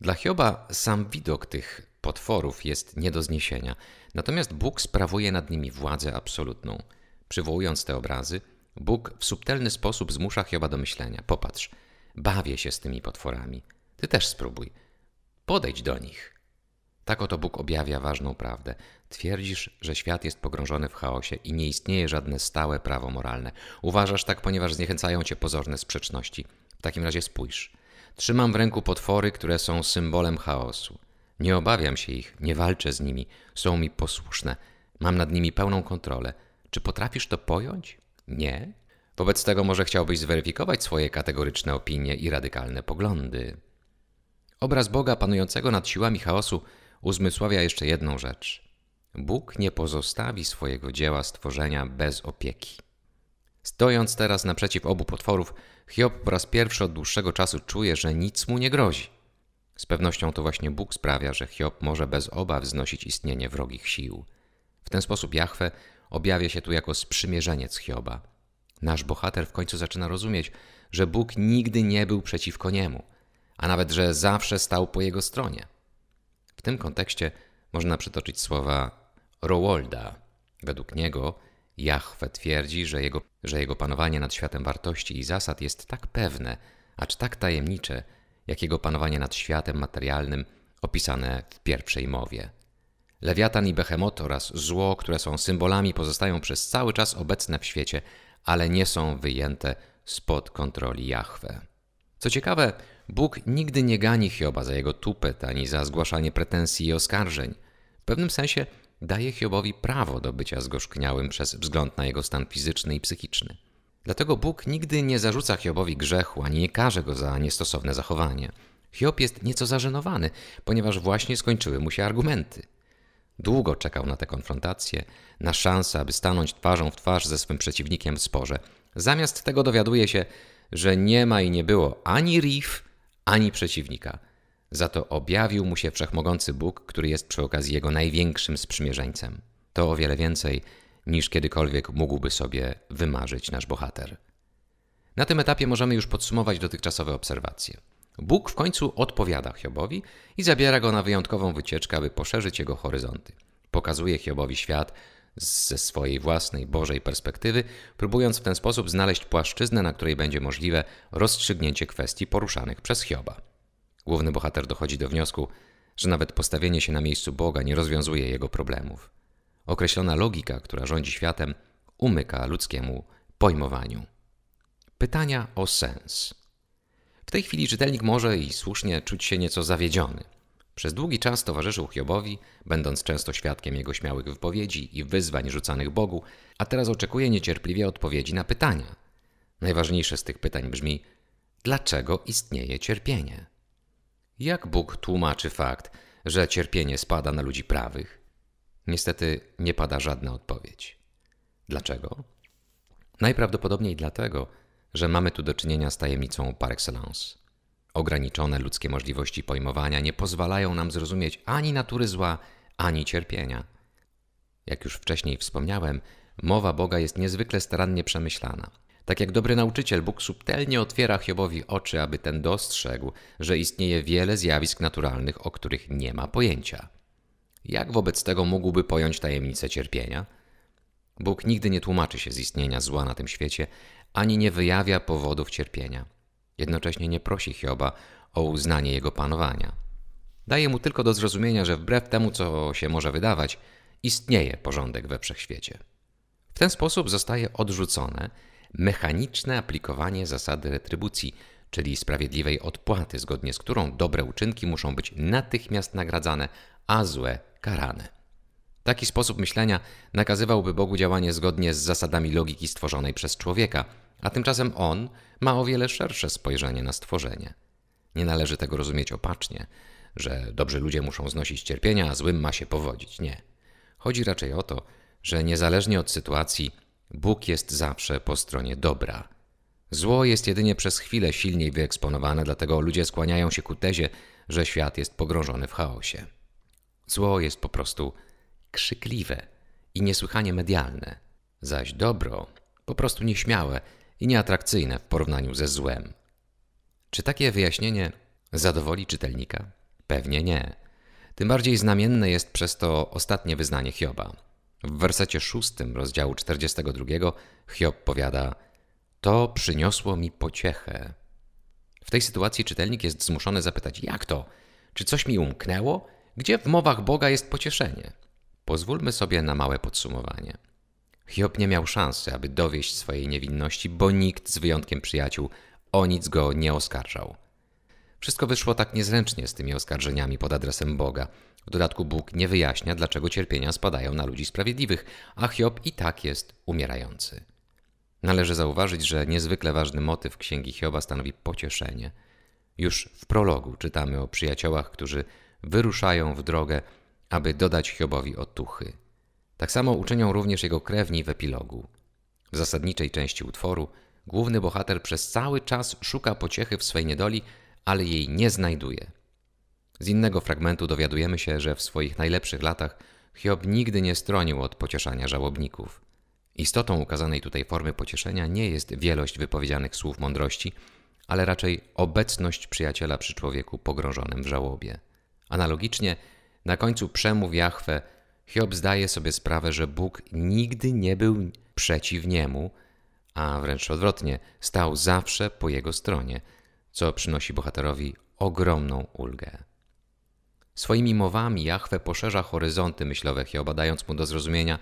Dla Hioba sam widok tych potworów jest nie do zniesienia, natomiast Bóg sprawuje nad nimi władzę absolutną. Przywołując te obrazy, Bóg w subtelny sposób zmusza Hioba do myślenia: Popatrz, bawię się z tymi potworami, ty też spróbuj, podejdź do nich. Tak oto Bóg objawia ważną prawdę. Twierdzisz, że świat jest pogrążony w chaosie i nie istnieje żadne stałe prawo moralne. Uważasz tak, ponieważ zniechęcają cię pozorne sprzeczności. W takim razie spójrz. Trzymam w ręku potwory, które są symbolem chaosu. Nie obawiam się ich, nie walczę z nimi, są mi posłuszne, mam nad nimi pełną kontrolę. Czy potrafisz to pojąć? Nie? Wobec tego może chciałbyś zweryfikować swoje kategoryczne opinie i radykalne poglądy. Obraz Boga panującego nad siłami chaosu uzmysławia jeszcze jedną rzecz. Bóg nie pozostawi swojego dzieła stworzenia bez opieki. Stojąc teraz naprzeciw obu potworów, Hiob po raz pierwszy od dłuższego czasu czuje, że nic mu nie grozi. Z pewnością to właśnie Bóg sprawia, że Hiob może bez obaw znosić istnienie wrogich sił. W ten sposób Jahwe objawia się tu jako sprzymierzeniec Hioba. Nasz bohater w końcu zaczyna rozumieć, że Bóg nigdy nie był przeciwko niemu, a nawet że zawsze stał po jego stronie. W tym kontekście można przytoczyć słowa Rowolda. Według niego Jahwe twierdzi, że jego, że jego panowanie nad światem wartości i zasad jest tak pewne, acz tak tajemnicze, jak jego panowanie nad światem materialnym opisane w pierwszej mowie. Lewiatan i behemot oraz zło, które są symbolami, pozostają przez cały czas obecne w świecie, ale nie są wyjęte spod kontroli Jahwe. Co ciekawe, Bóg nigdy nie gani Hioba za jego tupet ani za zgłaszanie pretensji i oskarżeń. W pewnym sensie daje Hiobowi prawo do bycia zgorzkniałym przez wzgląd na jego stan fizyczny i psychiczny. Dlatego Bóg nigdy nie zarzuca Hiobowi grzechu ani nie karze go za niestosowne zachowanie. Hiob jest nieco zażenowany, ponieważ właśnie skończyły mu się argumenty. Długo czekał na tę konfrontację, na szansę, aby stanąć twarzą w twarz ze swym przeciwnikiem w sporze. Zamiast tego dowiaduje się, że nie ma i nie było ani riff, ani przeciwnika. Za to objawił mu się wszechmogący Bóg, który jest przy okazji jego największym sprzymierzeńcem. To o wiele więcej niż kiedykolwiek mógłby sobie wymarzyć nasz bohater. Na tym etapie możemy już podsumować dotychczasowe obserwacje. Bóg w końcu odpowiada Hiobowi i zabiera go na wyjątkową wycieczkę, aby poszerzyć jego horyzonty. Pokazuje Hiobowi świat, ze swojej własnej Bożej perspektywy, próbując w ten sposób znaleźć płaszczyznę, na której będzie możliwe rozstrzygnięcie kwestii poruszanych przez Hioba. Główny bohater dochodzi do wniosku, że nawet postawienie się na miejscu Boga nie rozwiązuje jego problemów. Określona logika, która rządzi światem, umyka ludzkiemu pojmowaniu. Pytania o sens. W tej chwili czytelnik może i słusznie czuć się nieco zawiedziony. Przez długi czas towarzyszył Hiobowi, będąc często świadkiem jego śmiałych wypowiedzi i wyzwań rzucanych Bogu, a teraz oczekuje niecierpliwie odpowiedzi na pytania. Najważniejsze z tych pytań brzmi: dlaczego istnieje cierpienie? Jak Bóg tłumaczy fakt, że cierpienie spada na ludzi prawych? Niestety nie pada żadna odpowiedź. Dlaczego? Najprawdopodobniej dlatego, że mamy tu do czynienia z tajemnicą par excellence. Ograniczone ludzkie możliwości pojmowania nie pozwalają nam zrozumieć ani natury zła, ani cierpienia. Jak już wcześniej wspomniałem, mowa Boga jest niezwykle starannie przemyślana. Tak jak dobry nauczyciel, Bóg subtelnie otwiera Hiobowi oczy, aby ten dostrzegł, że istnieje wiele zjawisk naturalnych, o których nie ma pojęcia. Jak wobec tego mógłby pojąć tajemnicę cierpienia? Bóg nigdy nie tłumaczy się z istnienia zła na tym świecie, ani nie wyjawia powodów cierpienia. Jednocześnie nie prosi Hioba o uznanie jego panowania. Daje mu tylko do zrozumienia, że wbrew temu, co się może wydawać, istnieje porządek we wszechświecie. W ten sposób zostaje odrzucone mechaniczne aplikowanie zasady retrybucji, czyli sprawiedliwej odpłaty, zgodnie z którą dobre uczynki muszą być natychmiast nagradzane, a złe karane. Taki sposób myślenia nakazywałby Bogu działanie zgodnie z zasadami logiki stworzonej przez człowieka, a tymczasem on ma o wiele szersze spojrzenie na stworzenie. Nie należy tego rozumieć opacznie, że dobrzy ludzie muszą znosić cierpienia, a złym ma się powodzić. Nie. Chodzi raczej o to, że niezależnie od sytuacji, Bóg jest zawsze po stronie dobra. Zło jest jedynie przez chwilę silniej wyeksponowane, dlatego ludzie skłaniają się ku tezie, że świat jest pogrążony w chaosie. Zło jest po prostu krzykliwe i niesłychanie medialne, zaś dobro po prostu nieśmiałe i nieatrakcyjne w porównaniu ze złem. Czy takie wyjaśnienie zadowoli czytelnika? Pewnie nie. Tym bardziej znamienne jest przez to ostatnie wyznanie Hioba. W wersecie 6 rozdziału 42 Hiob powiada: To przyniosło mi pociechę. W tej sytuacji czytelnik jest zmuszony zapytać: Jak to? Czy coś mi umknęło? Gdzie w mowach Boga jest pocieszenie? Pozwólmy sobie na małe podsumowanie. Hiob nie miał szansy, aby dowieść swojej niewinności, bo nikt z wyjątkiem przyjaciół o nic go nie oskarżał. Wszystko wyszło tak niezręcznie z tymi oskarżeniami pod adresem Boga. W dodatku Bóg nie wyjaśnia, dlaczego cierpienia spadają na ludzi sprawiedliwych, a Hiob i tak jest umierający. Należy zauważyć, że niezwykle ważny motyw księgi Hioba stanowi pocieszenie. Już w prologu czytamy o przyjaciołach, którzy wyruszają w drogę, aby dodać Hiobowi otuchy – tak samo uczynią również jego krewni w epilogu. W zasadniczej części utworu główny bohater przez cały czas szuka pociechy w swej niedoli, ale jej nie znajduje. Z innego fragmentu dowiadujemy się, że w swoich najlepszych latach Hiob nigdy nie stronił od pocieszania żałobników. Istotą ukazanej tutaj formy pocieszenia nie jest wielość wypowiedzianych słów mądrości, ale raczej obecność przyjaciela przy człowieku pogrążonym w żałobie. Analogicznie, na końcu przemów Jahwe Hiob zdaje sobie sprawę, że Bóg nigdy nie był przeciw niemu, a wręcz odwrotnie, stał zawsze po jego stronie, co przynosi bohaterowi ogromną ulgę. Swoimi mowami Jahwe poszerza horyzonty myślowe Hioba, dając mu do zrozumienia,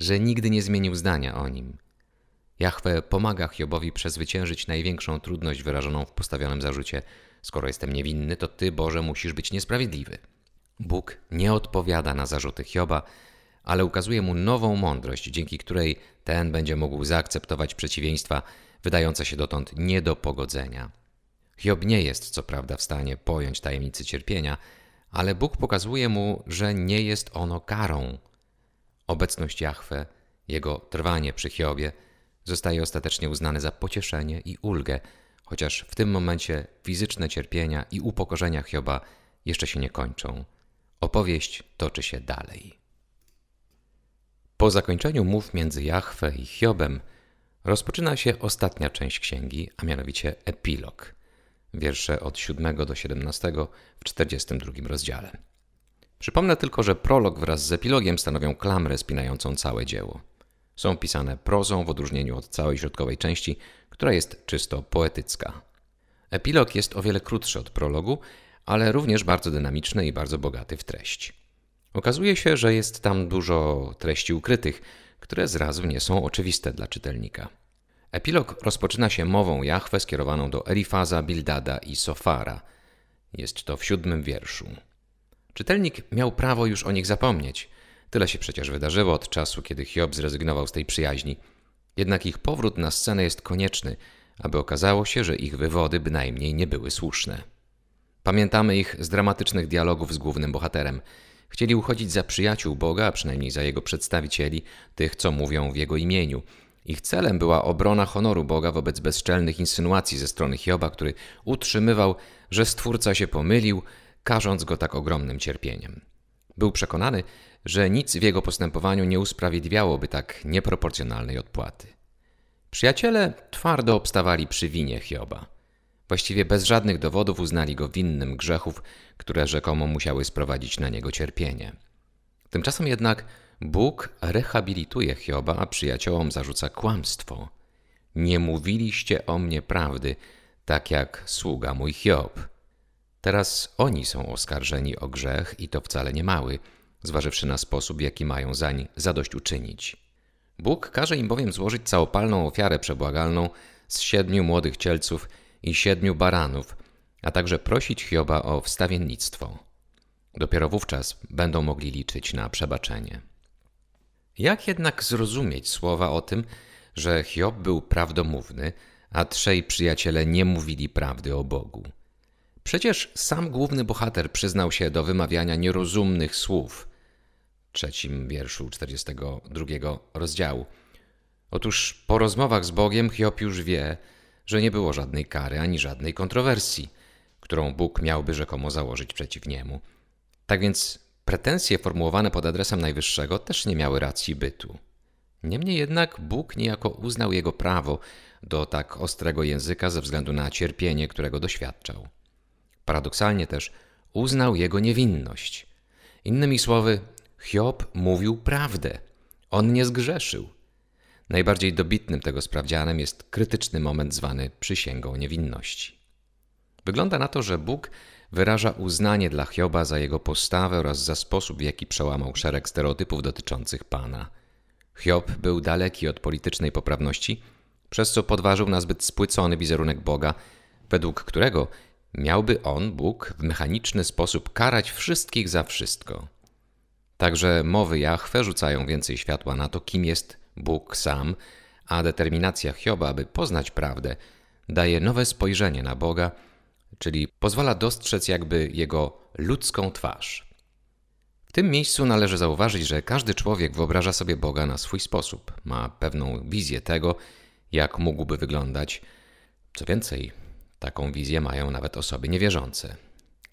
że nigdy nie zmienił zdania o nim. Jahwe pomaga Hiobowi przezwyciężyć największą trudność wyrażoną w postawionym zarzucie. Skoro jestem niewinny, to Ty, Boże, musisz być niesprawiedliwy. Bóg nie odpowiada na zarzuty Hioba, ale ukazuje mu nową mądrość, dzięki której ten będzie mógł zaakceptować przeciwieństwa wydające się dotąd nie do pogodzenia. Hiob nie jest co prawda w stanie pojąć tajemnicy cierpienia, ale Bóg pokazuje mu, że nie jest ono karą. Obecność Jahwe, jego trwanie przy Hiobie, zostaje ostatecznie uznane za pocieszenie i ulgę, chociaż w tym momencie fizyczne cierpienia i upokorzenia Hioba jeszcze się nie kończą. Opowieść toczy się dalej. Po zakończeniu mów między Jahwe i Hiobem rozpoczyna się ostatnia część księgi, a mianowicie epilog, wiersze od 7 do 17 w 42 rozdziale. Przypomnę tylko, że prolog wraz z epilogiem stanowią klamrę spinającą całe dzieło. Są pisane prozą w odróżnieniu od całej środkowej części, która jest czysto poetycka. Epilog jest o wiele krótszy od prologu, ale również bardzo dynamiczny i bardzo bogaty w treść. Okazuje się, że jest tam dużo treści ukrytych, które zrazu nie są oczywiste dla czytelnika. Epilog rozpoczyna się mową Jahwe skierowaną do Elifaza, Bildada i Sofara. Jest to w siódmym wierszu. Czytelnik miał prawo już o nich zapomnieć. Tyle się przecież wydarzyło od czasu, kiedy Hiob zrezygnował z tej przyjaźni. Jednak ich powrót na scenę jest konieczny, aby okazało się, że ich wywody bynajmniej nie były słuszne. Pamiętamy ich z dramatycznych dialogów z głównym bohaterem. Chcieli uchodzić za przyjaciół Boga, a przynajmniej za jego przedstawicieli, tych, co mówią w jego imieniu. Ich celem była obrona honoru Boga wobec bezczelnych insynuacji ze strony Hioba, który utrzymywał, że stwórca się pomylił, karząc go tak ogromnym cierpieniem. Był przekonany, że nic w jego postępowaniu nie usprawiedliwiałoby tak nieproporcjonalnej odpłaty. Przyjaciele twardo obstawali przy winie Hioba. Właściwie bez żadnych dowodów uznali go winnym grzechów, które rzekomo musiały sprowadzić na niego cierpienie. Tymczasem jednak Bóg rehabilituje Hioba, a przyjaciołom zarzuca kłamstwo. Nie mówiliście o mnie prawdy, tak jak sługa mój Hiob. Teraz oni są oskarżeni o grzech i to wcale nie mały, zważywszy na sposób, w jaki mają zań zadośćuczynić. Bóg każe im bowiem złożyć całopalną ofiarę przebłagalną z siedmiu młodych cielców i siedmiu baranów, a także prosić Hioba o wstawiennictwo. Dopiero wówczas będą mogli liczyć na przebaczenie. Jak jednak zrozumieć słowa o tym, że Hiob był prawdomówny, a trzej przyjaciele nie mówili prawdy o Bogu? Przecież sam główny bohater przyznał się do wymawiania nierozumnych słów. W trzecim wierszu 42 rozdziału. Otóż po rozmowach z Bogiem Hiob już wie, że nie było żadnej kary ani żadnej kontrowersji, którą Bóg miałby rzekomo założyć przeciw niemu. Tak więc pretensje formułowane pod adresem Najwyższego też nie miały racji bytu. Niemniej jednak Bóg niejako uznał jego prawo do tak ostrego języka ze względu na cierpienie, którego doświadczał. Paradoksalnie też uznał jego niewinność. Innymi słowy, Hiob mówił prawdę. On nie zgrzeszył. Najbardziej dobitnym tego sprawdzianem jest krytyczny moment zwany przysięgą niewinności. Wygląda na to, że Bóg wyraża uznanie dla Hioba za jego postawę oraz za sposób, w jaki przełamał szereg stereotypów dotyczących Pana. Hiob był daleki od politycznej poprawności, przez co podważył na zbyt spłycony wizerunek Boga, według którego miałby on, Bóg, w mechaniczny sposób karać wszystkich za wszystko. Także mowy Jachwe rzucają więcej światła na to, kim jest Bóg sam, a determinacja Hioba, aby poznać prawdę, daje nowe spojrzenie na Boga, czyli pozwala dostrzec jakby jego ludzką twarz. W tym miejscu należy zauważyć, że każdy człowiek wyobraża sobie Boga na swój sposób, ma pewną wizję tego, jak mógłby wyglądać. Co więcej, taką wizję mają nawet osoby niewierzące.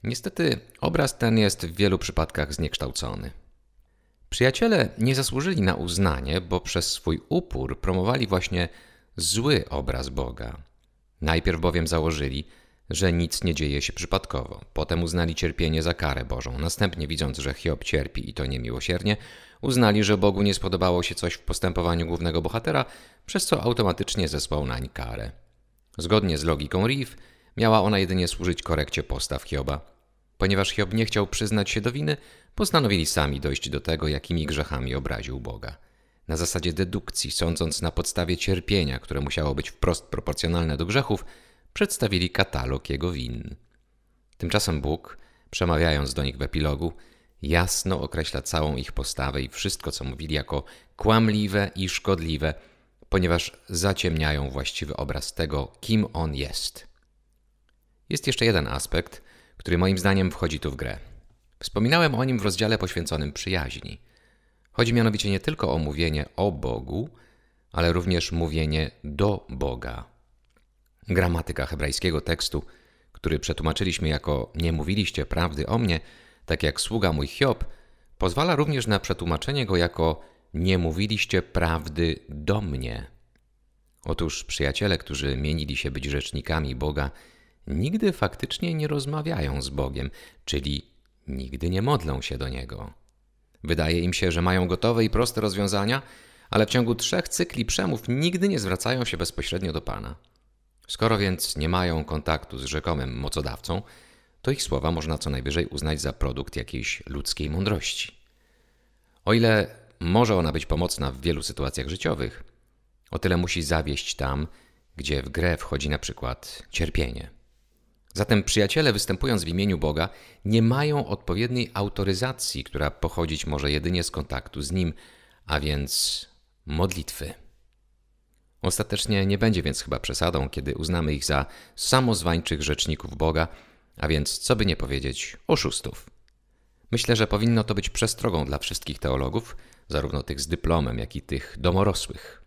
Niestety, obraz ten jest w wielu przypadkach zniekształcony. Przyjaciele nie zasłużyli na uznanie, bo przez swój upór promowali właśnie zły obraz Boga. Najpierw bowiem założyli, że nic nie dzieje się przypadkowo. Potem uznali cierpienie za karę Bożą. Następnie, widząc, że Hiob cierpi i to niemiłosiernie, uznali, że Bogu nie spodobało się coś w postępowaniu głównego bohatera, przez co automatycznie zesłał nań karę. Zgodnie z logiką Reeve, miała ona jedynie służyć korekcie postaw Hioba Ponieważ Hiob nie chciał przyznać się do winy, postanowili sami dojść do tego, jakimi grzechami obraził Boga. Na zasadzie dedukcji, sądząc na podstawie cierpienia, które musiało być wprost proporcjonalne do grzechów, przedstawili katalog jego win. Tymczasem Bóg, przemawiając do nich w epilogu, jasno określa całą ich postawę i wszystko, co mówili, jako kłamliwe i szkodliwe, ponieważ zaciemniają właściwy obraz tego, kim on jest. Jest jeszcze jeden aspekt, który moim zdaniem wchodzi tu w grę. Wspominałem o nim w rozdziale poświęconym przyjaźni. Chodzi mianowicie nie tylko o mówienie o Bogu, ale również mówienie do Boga. Gramatyka hebrajskiego tekstu, który przetłumaczyliśmy jako nie mówiliście prawdy o mnie, tak jak sługa mój Hiob, pozwala również na przetłumaczenie go jako nie mówiliście prawdy do mnie. Otóż przyjaciele, którzy mienili się być rzecznikami Boga, nigdy faktycznie nie rozmawiają z Bogiem, czyli nigdy nie modlą się do Niego. Wydaje im się, że mają gotowe i proste rozwiązania, ale w ciągu trzech cykli przemów nigdy nie zwracają się bezpośrednio do Pana. Skoro więc nie mają kontaktu z rzekomym mocodawcą, to ich słowa można co najwyżej uznać za produkt jakiejś ludzkiej mądrości. O ile może ona być pomocna w wielu sytuacjach życiowych, o tyle musi zawieść tam, gdzie w grę wchodzi na przykład cierpienie. Zatem przyjaciele, występując w imieniu Boga, nie mają odpowiedniej autoryzacji, która pochodzić może jedynie z kontaktu z Nim, a więc modlitwy. Ostatecznie nie będzie więc chyba przesadą, kiedy uznamy ich za samozwańczych rzeczników Boga, a więc, co by nie powiedzieć, oszustów. Myślę, że powinno to być przestrogą dla wszystkich teologów, zarówno tych z dyplomem, jak i tych domorosłych.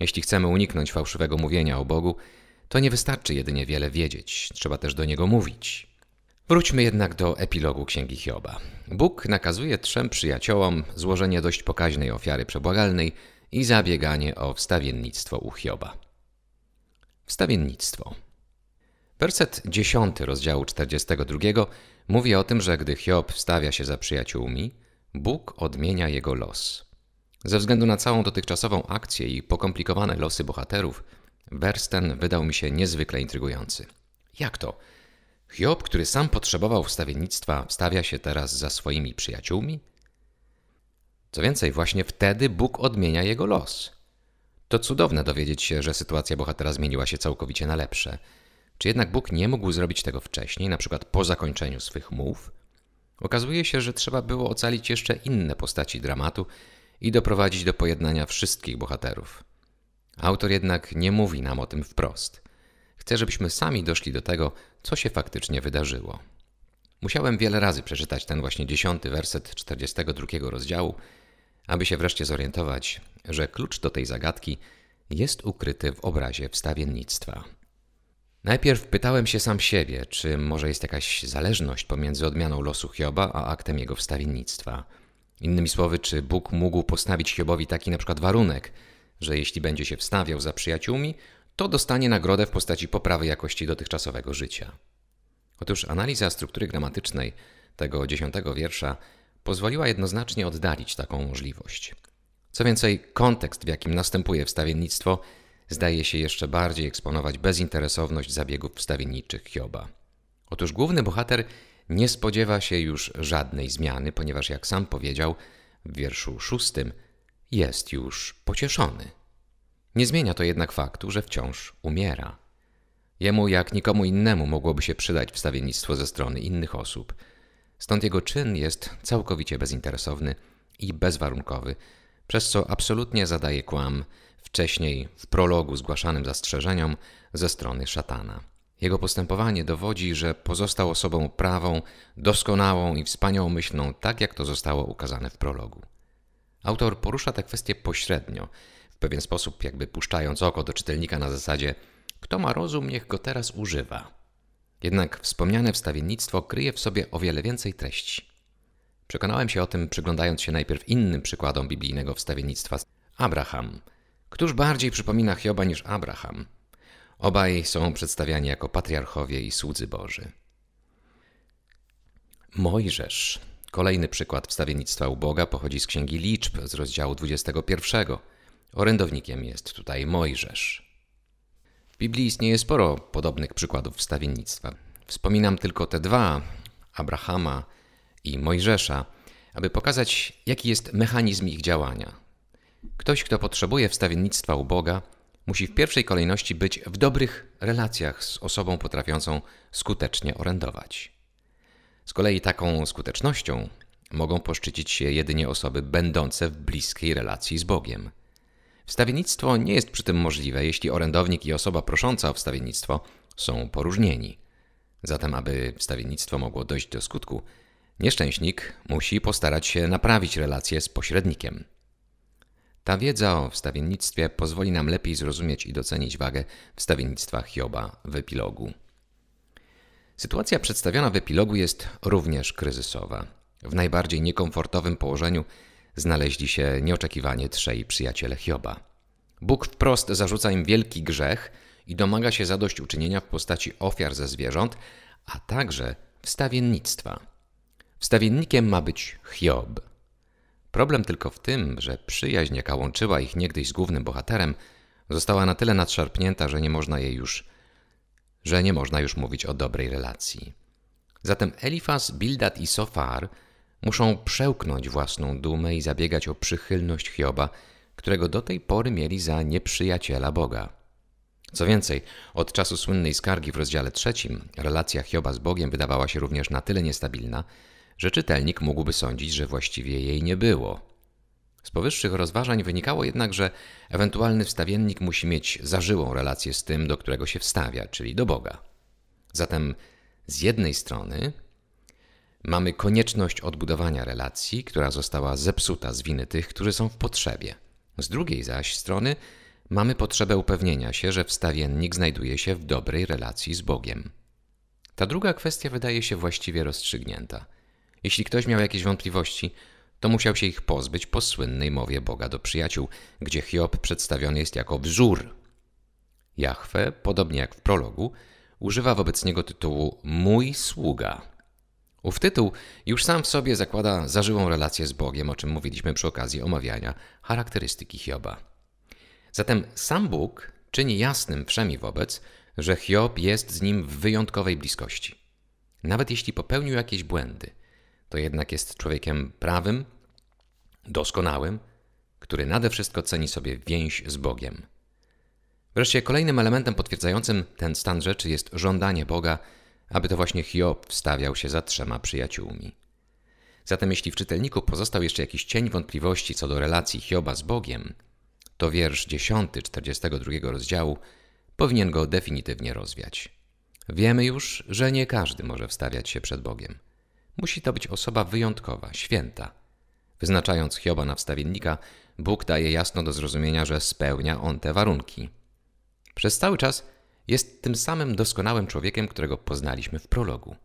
Jeśli chcemy uniknąć fałszywego mówienia o Bogu, to nie wystarczy jedynie wiele wiedzieć, trzeba też do niego mówić. Wróćmy jednak do epilogu księgi Hioba. Bóg nakazuje trzem przyjaciołom złożenie dość pokaźnej ofiary przebłagalnej i zabieganie o wstawiennictwo u Hioba. Wstawiennictwo. Werset 10 rozdziału 42 mówi o tym, że gdy Hiob wstawia się za przyjaciółmi, Bóg odmienia jego los. Ze względu na całą dotychczasową akcję i pokomplikowane losy bohaterów, Wers ten wydał mi się niezwykle intrygujący. Jak to? Hiob, który sam potrzebował wstawiennictwa, wstawia się teraz za swoimi przyjaciółmi? Co więcej, właśnie wtedy Bóg odmienia jego los. To cudowne dowiedzieć się, że sytuacja bohatera zmieniła się całkowicie na lepsze. Czy jednak Bóg nie mógł zrobić tego wcześniej, na przykład po zakończeniu swych mów? Okazuje się, że trzeba było ocalić jeszcze inne postaci dramatu i doprowadzić do pojednania wszystkich bohaterów. Autor jednak nie mówi nam o tym wprost. Chce, żebyśmy sami doszli do tego, co się faktycznie wydarzyło. Musiałem wiele razy przeczytać ten właśnie dziesiąty werset 42 rozdziału, aby się wreszcie zorientować, że klucz do tej zagadki jest ukryty w obrazie wstawiennictwa. Najpierw pytałem się sam siebie, czy może jest jakaś zależność pomiędzy odmianą losu Hioba a aktem jego wstawiennictwa. Innymi słowy, czy Bóg mógł postawić Hiobowi taki na przykład warunek – że jeśli będzie się wstawiał za przyjaciółmi, to dostanie nagrodę w postaci poprawy jakości dotychczasowego życia. Otóż analiza struktury gramatycznej tego dziesiątego wiersza pozwoliła jednoznacznie oddalić taką możliwość. Co więcej, kontekst, w jakim następuje wstawiennictwo, zdaje się jeszcze bardziej eksponować bezinteresowność zabiegów wstawienniczych Hioba. Otóż główny bohater nie spodziewa się już żadnej zmiany, ponieważ jak sam powiedział w wierszu szóstym – jest już pocieszony. Nie zmienia to jednak faktu, że wciąż umiera. Jemu, jak nikomu innemu, mogłoby się przydać wstawiennictwo ze strony innych osób. Stąd jego czyn jest całkowicie bezinteresowny i bezwarunkowy, przez co absolutnie zadaje kłam wcześniej w prologu zgłaszanym zastrzeżeniom ze strony szatana. Jego postępowanie dowodzi, że pozostał osobą prawą, doskonałą i wspaniałomyślną, tak jak to zostało ukazane w prologu. Autor porusza tę kwestię pośrednio, w pewien sposób jakby puszczając oko do czytelnika na zasadzie kto ma rozum, niech go teraz używa. Jednak wspomniane wstawiennictwo kryje w sobie o wiele więcej treści. Przekonałem się o tym, przyglądając się najpierw innym przykładom biblijnego wstawiennictwa Abraham. Któż bardziej przypomina Hioba niż Abraham? Obaj są przedstawiani jako patriarchowie i słudzy Boży. Mojżesz Kolejny przykład wstawiennictwa uboga pochodzi z Księgi Liczb z rozdziału 21. Orędownikiem jest tutaj Mojżesz. W Biblii istnieje sporo podobnych przykładów wstawiennictwa. Wspominam tylko te dwa, Abrahama i Mojżesza, aby pokazać, jaki jest mechanizm ich działania. Ktoś, kto potrzebuje wstawiennictwa u Boga, musi w pierwszej kolejności być w dobrych relacjach z osobą potrafiącą skutecznie orędować. Z kolei taką skutecznością mogą poszczycić się jedynie osoby będące w bliskiej relacji z Bogiem. Wstawiennictwo nie jest przy tym możliwe, jeśli orędownik i osoba prosząca o wstawiennictwo są poróżnieni. Zatem, aby wstawiennictwo mogło dojść do skutku, nieszczęśnik musi postarać się naprawić relację z pośrednikiem. Ta wiedza o wstawiennictwie pozwoli nam lepiej zrozumieć i docenić wagę wstawiennictwa Hioba w epilogu. Sytuacja przedstawiona w epilogu jest również kryzysowa. W najbardziej niekomfortowym położeniu znaleźli się nieoczekiwanie trzej przyjaciele Hioba. Bóg wprost zarzuca im wielki grzech i domaga się zadośćuczynienia w postaci ofiar ze zwierząt, a także wstawiennictwa. Wstawiennikiem ma być Hiob. Problem tylko w tym, że przyjaźń, jaka łączyła ich niegdyś z głównym bohaterem, została na tyle nadszarpnięta, że nie można jej już że nie można już mówić o dobrej relacji. Zatem Elifas, Bildad i Sofar muszą przełknąć własną dumę i zabiegać o przychylność Hioba, którego do tej pory mieli za nieprzyjaciela Boga. Co więcej, od czasu słynnej skargi w rozdziale trzecim relacja Hioba z Bogiem wydawała się również na tyle niestabilna, że czytelnik mógłby sądzić, że właściwie jej nie było. Z powyższych rozważań wynikało jednak, że ewentualny wstawiennik musi mieć zażyłą relację z tym, do którego się wstawia, czyli do Boga. Zatem z jednej strony mamy konieczność odbudowania relacji, która została zepsuta z winy tych, którzy są w potrzebie. Z drugiej zaś strony mamy potrzebę upewnienia się, że wstawiennik znajduje się w dobrej relacji z Bogiem. Ta druga kwestia wydaje się właściwie rozstrzygnięta. Jeśli ktoś miał jakieś wątpliwości, to musiał się ich pozbyć po słynnej mowie Boga do przyjaciół, gdzie Hiob przedstawiony jest jako wzór. Jahwe, podobnie jak w prologu, używa wobec niego tytułu Mój sługa. Ów tytuł już sam w sobie zakłada zażyłą relację z Bogiem, o czym mówiliśmy przy okazji omawiania charakterystyki Hioba. Zatem sam Bóg czyni jasnym wszemi wobec, że Hiob jest z nim w wyjątkowej bliskości. Nawet jeśli popełnił jakieś błędy – to jednak jest człowiekiem prawym, doskonałym, który nade wszystko ceni sobie więź z Bogiem. Wreszcie kolejnym elementem potwierdzającym ten stan rzeczy jest żądanie Boga, aby to właśnie Hiob wstawiał się za trzema przyjaciółmi. Zatem jeśli w czytelniku pozostał jeszcze jakiś cień wątpliwości co do relacji Hioba z Bogiem, to wiersz 10 42 rozdziału powinien go definitywnie rozwiać. Wiemy już, że nie każdy może wstawiać się przed Bogiem – Musi to być osoba wyjątkowa, święta. Wyznaczając Hioba na wstawiennika, Bóg daje jasno do zrozumienia, że spełnia on te warunki. Przez cały czas jest tym samym doskonałym człowiekiem, którego poznaliśmy w prologu.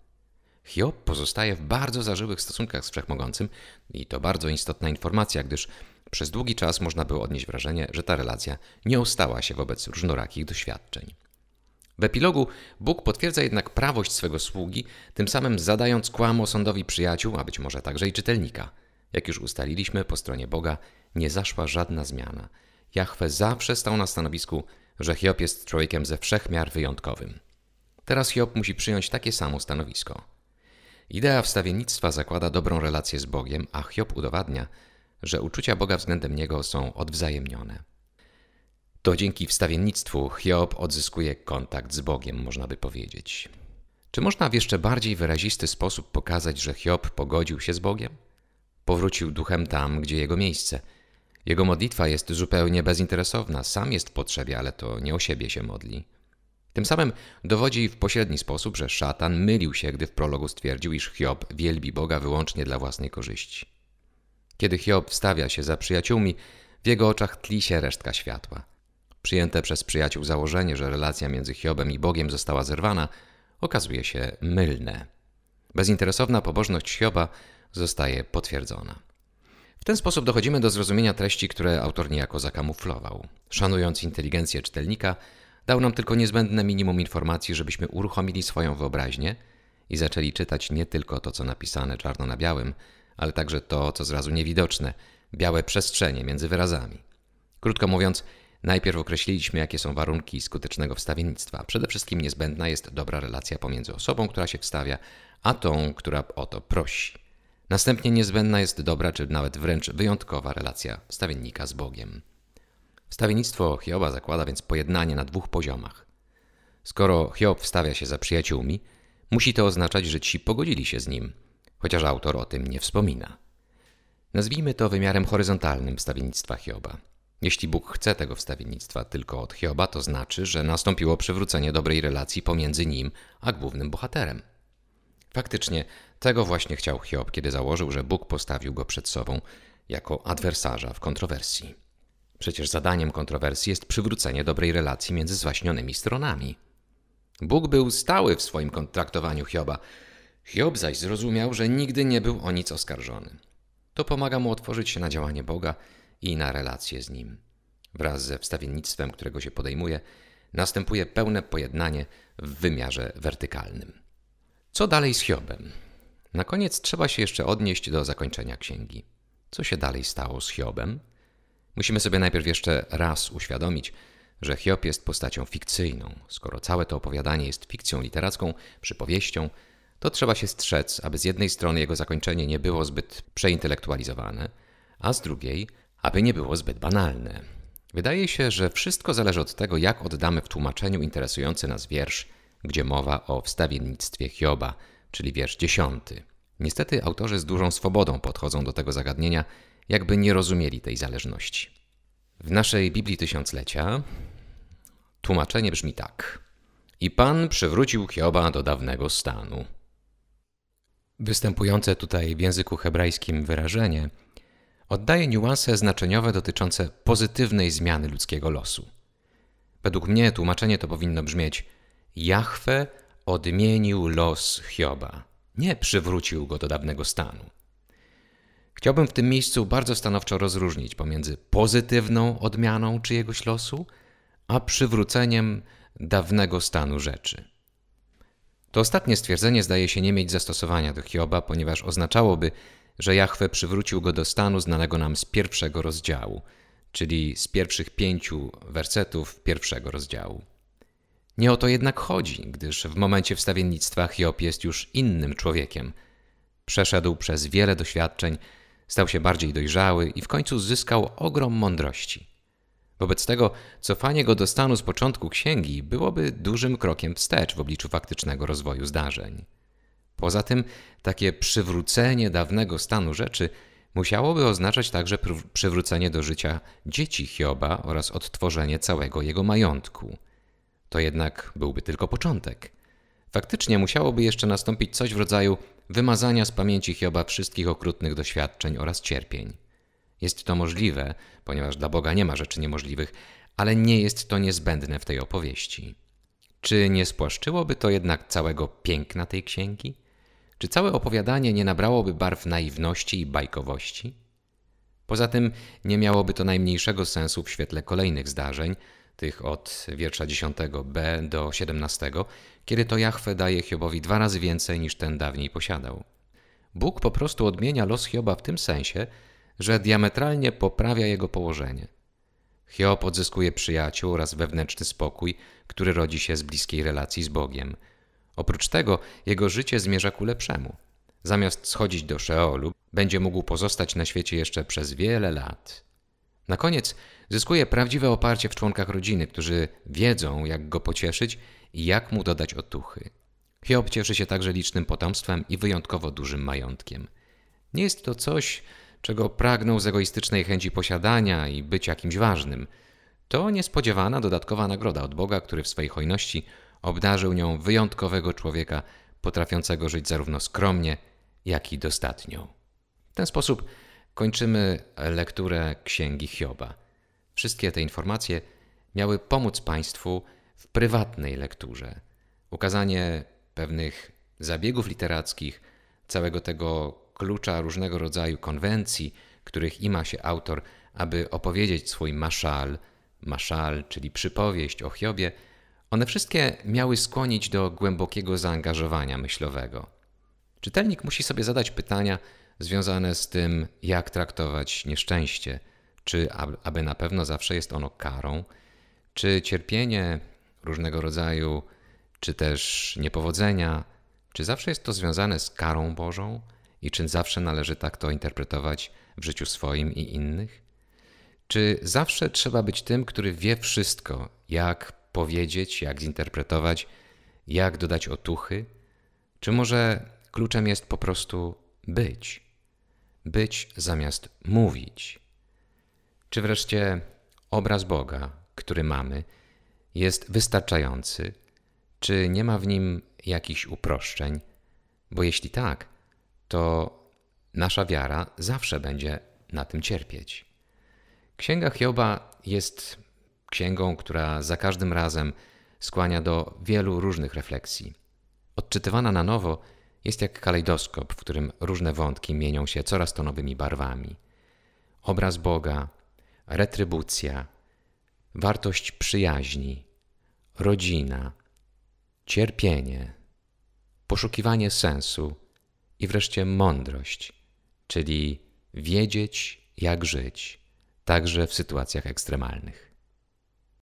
Hiob pozostaje w bardzo zażyłych stosunkach z Wszechmogącym i to bardzo istotna informacja, gdyż przez długi czas można było odnieść wrażenie, że ta relacja nie ustała się wobec różnorakich doświadczeń. W epilogu Bóg potwierdza jednak prawość swego sługi, tym samym zadając kłam osądowi przyjaciół, a być może także i czytelnika. Jak już ustaliliśmy, po stronie Boga nie zaszła żadna zmiana. Jahwe zawsze stał na stanowisku, że Hiob jest człowiekiem ze wszechmiar wyjątkowym. Teraz Hiob musi przyjąć takie samo stanowisko. Idea wstawiennictwa zakłada dobrą relację z Bogiem, a Hiob udowadnia, że uczucia Boga względem niego są odwzajemnione. To dzięki wstawiennictwu Hiob odzyskuje kontakt z Bogiem, można by powiedzieć. Czy można w jeszcze bardziej wyrazisty sposób pokazać, że Hiob pogodził się z Bogiem? Powrócił duchem tam, gdzie jego miejsce. Jego modlitwa jest zupełnie bezinteresowna, sam jest w potrzebie, ale to nie o siebie się modli. Tym samym dowodzi w pośredni sposób, że szatan mylił się, gdy w prologu stwierdził, iż Hiob wielbi Boga wyłącznie dla własnej korzyści. Kiedy Hiob wstawia się za przyjaciółmi, w jego oczach tli się resztka światła – Przyjęte przez przyjaciół założenie, że relacja między Hiobem i Bogiem została zerwana, okazuje się mylne. Bezinteresowna pobożność Hioba zostaje potwierdzona. W ten sposób dochodzimy do zrozumienia treści, które autor niejako zakamuflował. Szanując inteligencję czytelnika, dał nam tylko niezbędne minimum informacji, żebyśmy uruchomili swoją wyobraźnię i zaczęli czytać nie tylko to, co napisane czarno na białym, ale także to, co zrazu niewidoczne, białe przestrzenie między wyrazami. Krótko mówiąc, Najpierw określiliśmy, jakie są warunki skutecznego wstawiennictwa. Przede wszystkim niezbędna jest dobra relacja pomiędzy osobą, która się wstawia, a tą, która o to prosi. Następnie niezbędna jest dobra, czy nawet wręcz wyjątkowa relacja wstawiennika z Bogiem. Wstawiennictwo Hioba zakłada więc pojednanie na dwóch poziomach. Skoro Hiob wstawia się za przyjaciółmi, musi to oznaczać, że ci pogodzili się z nim, chociaż autor o tym nie wspomina. Nazwijmy to wymiarem horyzontalnym wstawiennictwa Hioba – jeśli Bóg chce tego wstawiennictwa tylko od Hioba, to znaczy, że nastąpiło przywrócenie dobrej relacji pomiędzy nim a głównym bohaterem. Faktycznie tego właśnie chciał Hiob, kiedy założył, że Bóg postawił go przed sobą jako adwersarza w kontrowersji. Przecież zadaniem kontrowersji jest przywrócenie dobrej relacji między zwaśnionymi stronami. Bóg był stały w swoim kontraktowaniu Hioba. Hiob zaś zrozumiał, że nigdy nie był o nic oskarżony. To pomaga mu otworzyć się na działanie Boga i na relacje z Nim. Wraz ze wstawiennictwem, którego się podejmuje, następuje pełne pojednanie w wymiarze wertykalnym. Co dalej z Hiobem? Na koniec trzeba się jeszcze odnieść do zakończenia księgi. Co się dalej stało z Hiobem? Musimy sobie najpierw jeszcze raz uświadomić, że Hiob jest postacią fikcyjną. Skoro całe to opowiadanie jest fikcją literacką, przypowieścią, to trzeba się strzec, aby z jednej strony jego zakończenie nie było zbyt przeintelektualizowane, a z drugiej, aby nie było zbyt banalne. Wydaje się, że wszystko zależy od tego, jak oddamy w tłumaczeniu interesujący nas wiersz, gdzie mowa o wstawiennictwie Hioba, czyli wiersz dziesiąty. Niestety autorzy z dużą swobodą podchodzą do tego zagadnienia, jakby nie rozumieli tej zależności. W naszej Biblii Tysiąclecia tłumaczenie brzmi tak. I Pan przywrócił Hioba do dawnego stanu. Występujące tutaj w języku hebrajskim wyrażenie – oddaje niuanse znaczeniowe dotyczące pozytywnej zmiany ludzkiego losu. Według mnie tłumaczenie to powinno brzmieć: Jahwe odmienił los Hioba, nie przywrócił go do dawnego stanu. Chciałbym w tym miejscu bardzo stanowczo rozróżnić pomiędzy pozytywną odmianą czyjegoś losu, a przywróceniem dawnego stanu rzeczy. To ostatnie stwierdzenie zdaje się nie mieć zastosowania do Hioba, ponieważ oznaczałoby, że Jahwe przywrócił go do stanu znanego nam z pierwszego rozdziału, czyli z pierwszych pięciu wersetów pierwszego rozdziału. Nie o to jednak chodzi, gdyż w momencie wstawiennictwa Hiob jest już innym człowiekiem. Przeszedł przez wiele doświadczeń, stał się bardziej dojrzały i w końcu zyskał ogrom mądrości. Wobec tego cofanie go do stanu z początku księgi byłoby dużym krokiem wstecz w obliczu faktycznego rozwoju zdarzeń. Poza tym, takie przywrócenie dawnego stanu rzeczy musiałoby oznaczać także przywrócenie do życia dzieci Hioba oraz odtworzenie całego jego majątku. To jednak byłby tylko początek. Faktycznie musiałoby jeszcze nastąpić coś w rodzaju wymazania z pamięci Hioba wszystkich okrutnych doświadczeń oraz cierpień. Jest to możliwe, ponieważ dla Boga nie ma rzeczy niemożliwych, ale nie jest to niezbędne w tej opowieści. Czy nie spłaszczyłoby to jednak całego piękna tej księgi? Czy całe opowiadanie nie nabrałoby barw naiwności i bajkowości? Poza tym nie miałoby to najmniejszego sensu w świetle kolejnych zdarzeń, tych od wiersza 10b do 17, kiedy to Jahwe daje Hiobowi dwa razy więcej niż ten dawniej posiadał. Bóg po prostu odmienia los Hioba w tym sensie, że diametralnie poprawia jego położenie. Hiob odzyskuje przyjaciół oraz wewnętrzny spokój, który rodzi się z bliskiej relacji z Bogiem – Oprócz tego jego życie zmierza ku lepszemu. Zamiast schodzić do Szeolu, będzie mógł pozostać na świecie jeszcze przez wiele lat. Na koniec zyskuje prawdziwe oparcie w członkach rodziny, którzy wiedzą, jak go pocieszyć i jak mu dodać otuchy. Hiob cieszy się także licznym potomstwem i wyjątkowo dużym majątkiem. Nie jest to coś, czego pragnął z egoistycznej chęci posiadania i być jakimś ważnym. To niespodziewana dodatkowa nagroda od Boga, który w swojej hojności obdarzył nią wyjątkowego człowieka, potrafiącego żyć zarówno skromnie, jak i dostatnio. W ten sposób kończymy lekturę Księgi Hioba. Wszystkie te informacje miały pomóc Państwu w prywatnej lekturze. Ukazanie pewnych zabiegów literackich, całego tego klucza różnego rodzaju konwencji, których ima się autor, aby opowiedzieć swój maszal, maszal, czyli przypowieść o Hiobie, one wszystkie miały skłonić do głębokiego zaangażowania myślowego. Czytelnik musi sobie zadać pytania związane z tym, jak traktować nieszczęście, czy aby na pewno zawsze jest ono karą, czy cierpienie różnego rodzaju, czy też niepowodzenia, czy zawsze jest to związane z karą Bożą i czy zawsze należy tak to interpretować w życiu swoim i innych? Czy zawsze trzeba być tym, który wie wszystko, jak powiedzieć, jak zinterpretować, jak dodać otuchy, czy może kluczem jest po prostu być, być zamiast mówić. Czy wreszcie obraz Boga, który mamy, jest wystarczający, czy nie ma w nim jakichś uproszczeń, bo jeśli tak, to nasza wiara zawsze będzie na tym cierpieć. Księga Hioba jest księgą, która za każdym razem skłania do wielu różnych refleksji. Odczytywana na nowo jest jak kalejdoskop, w którym różne wątki mienią się coraz to nowymi barwami. Obraz Boga, retrybucja, wartość przyjaźni, rodzina, cierpienie, poszukiwanie sensu i wreszcie mądrość, czyli wiedzieć, jak żyć, także w sytuacjach ekstremalnych.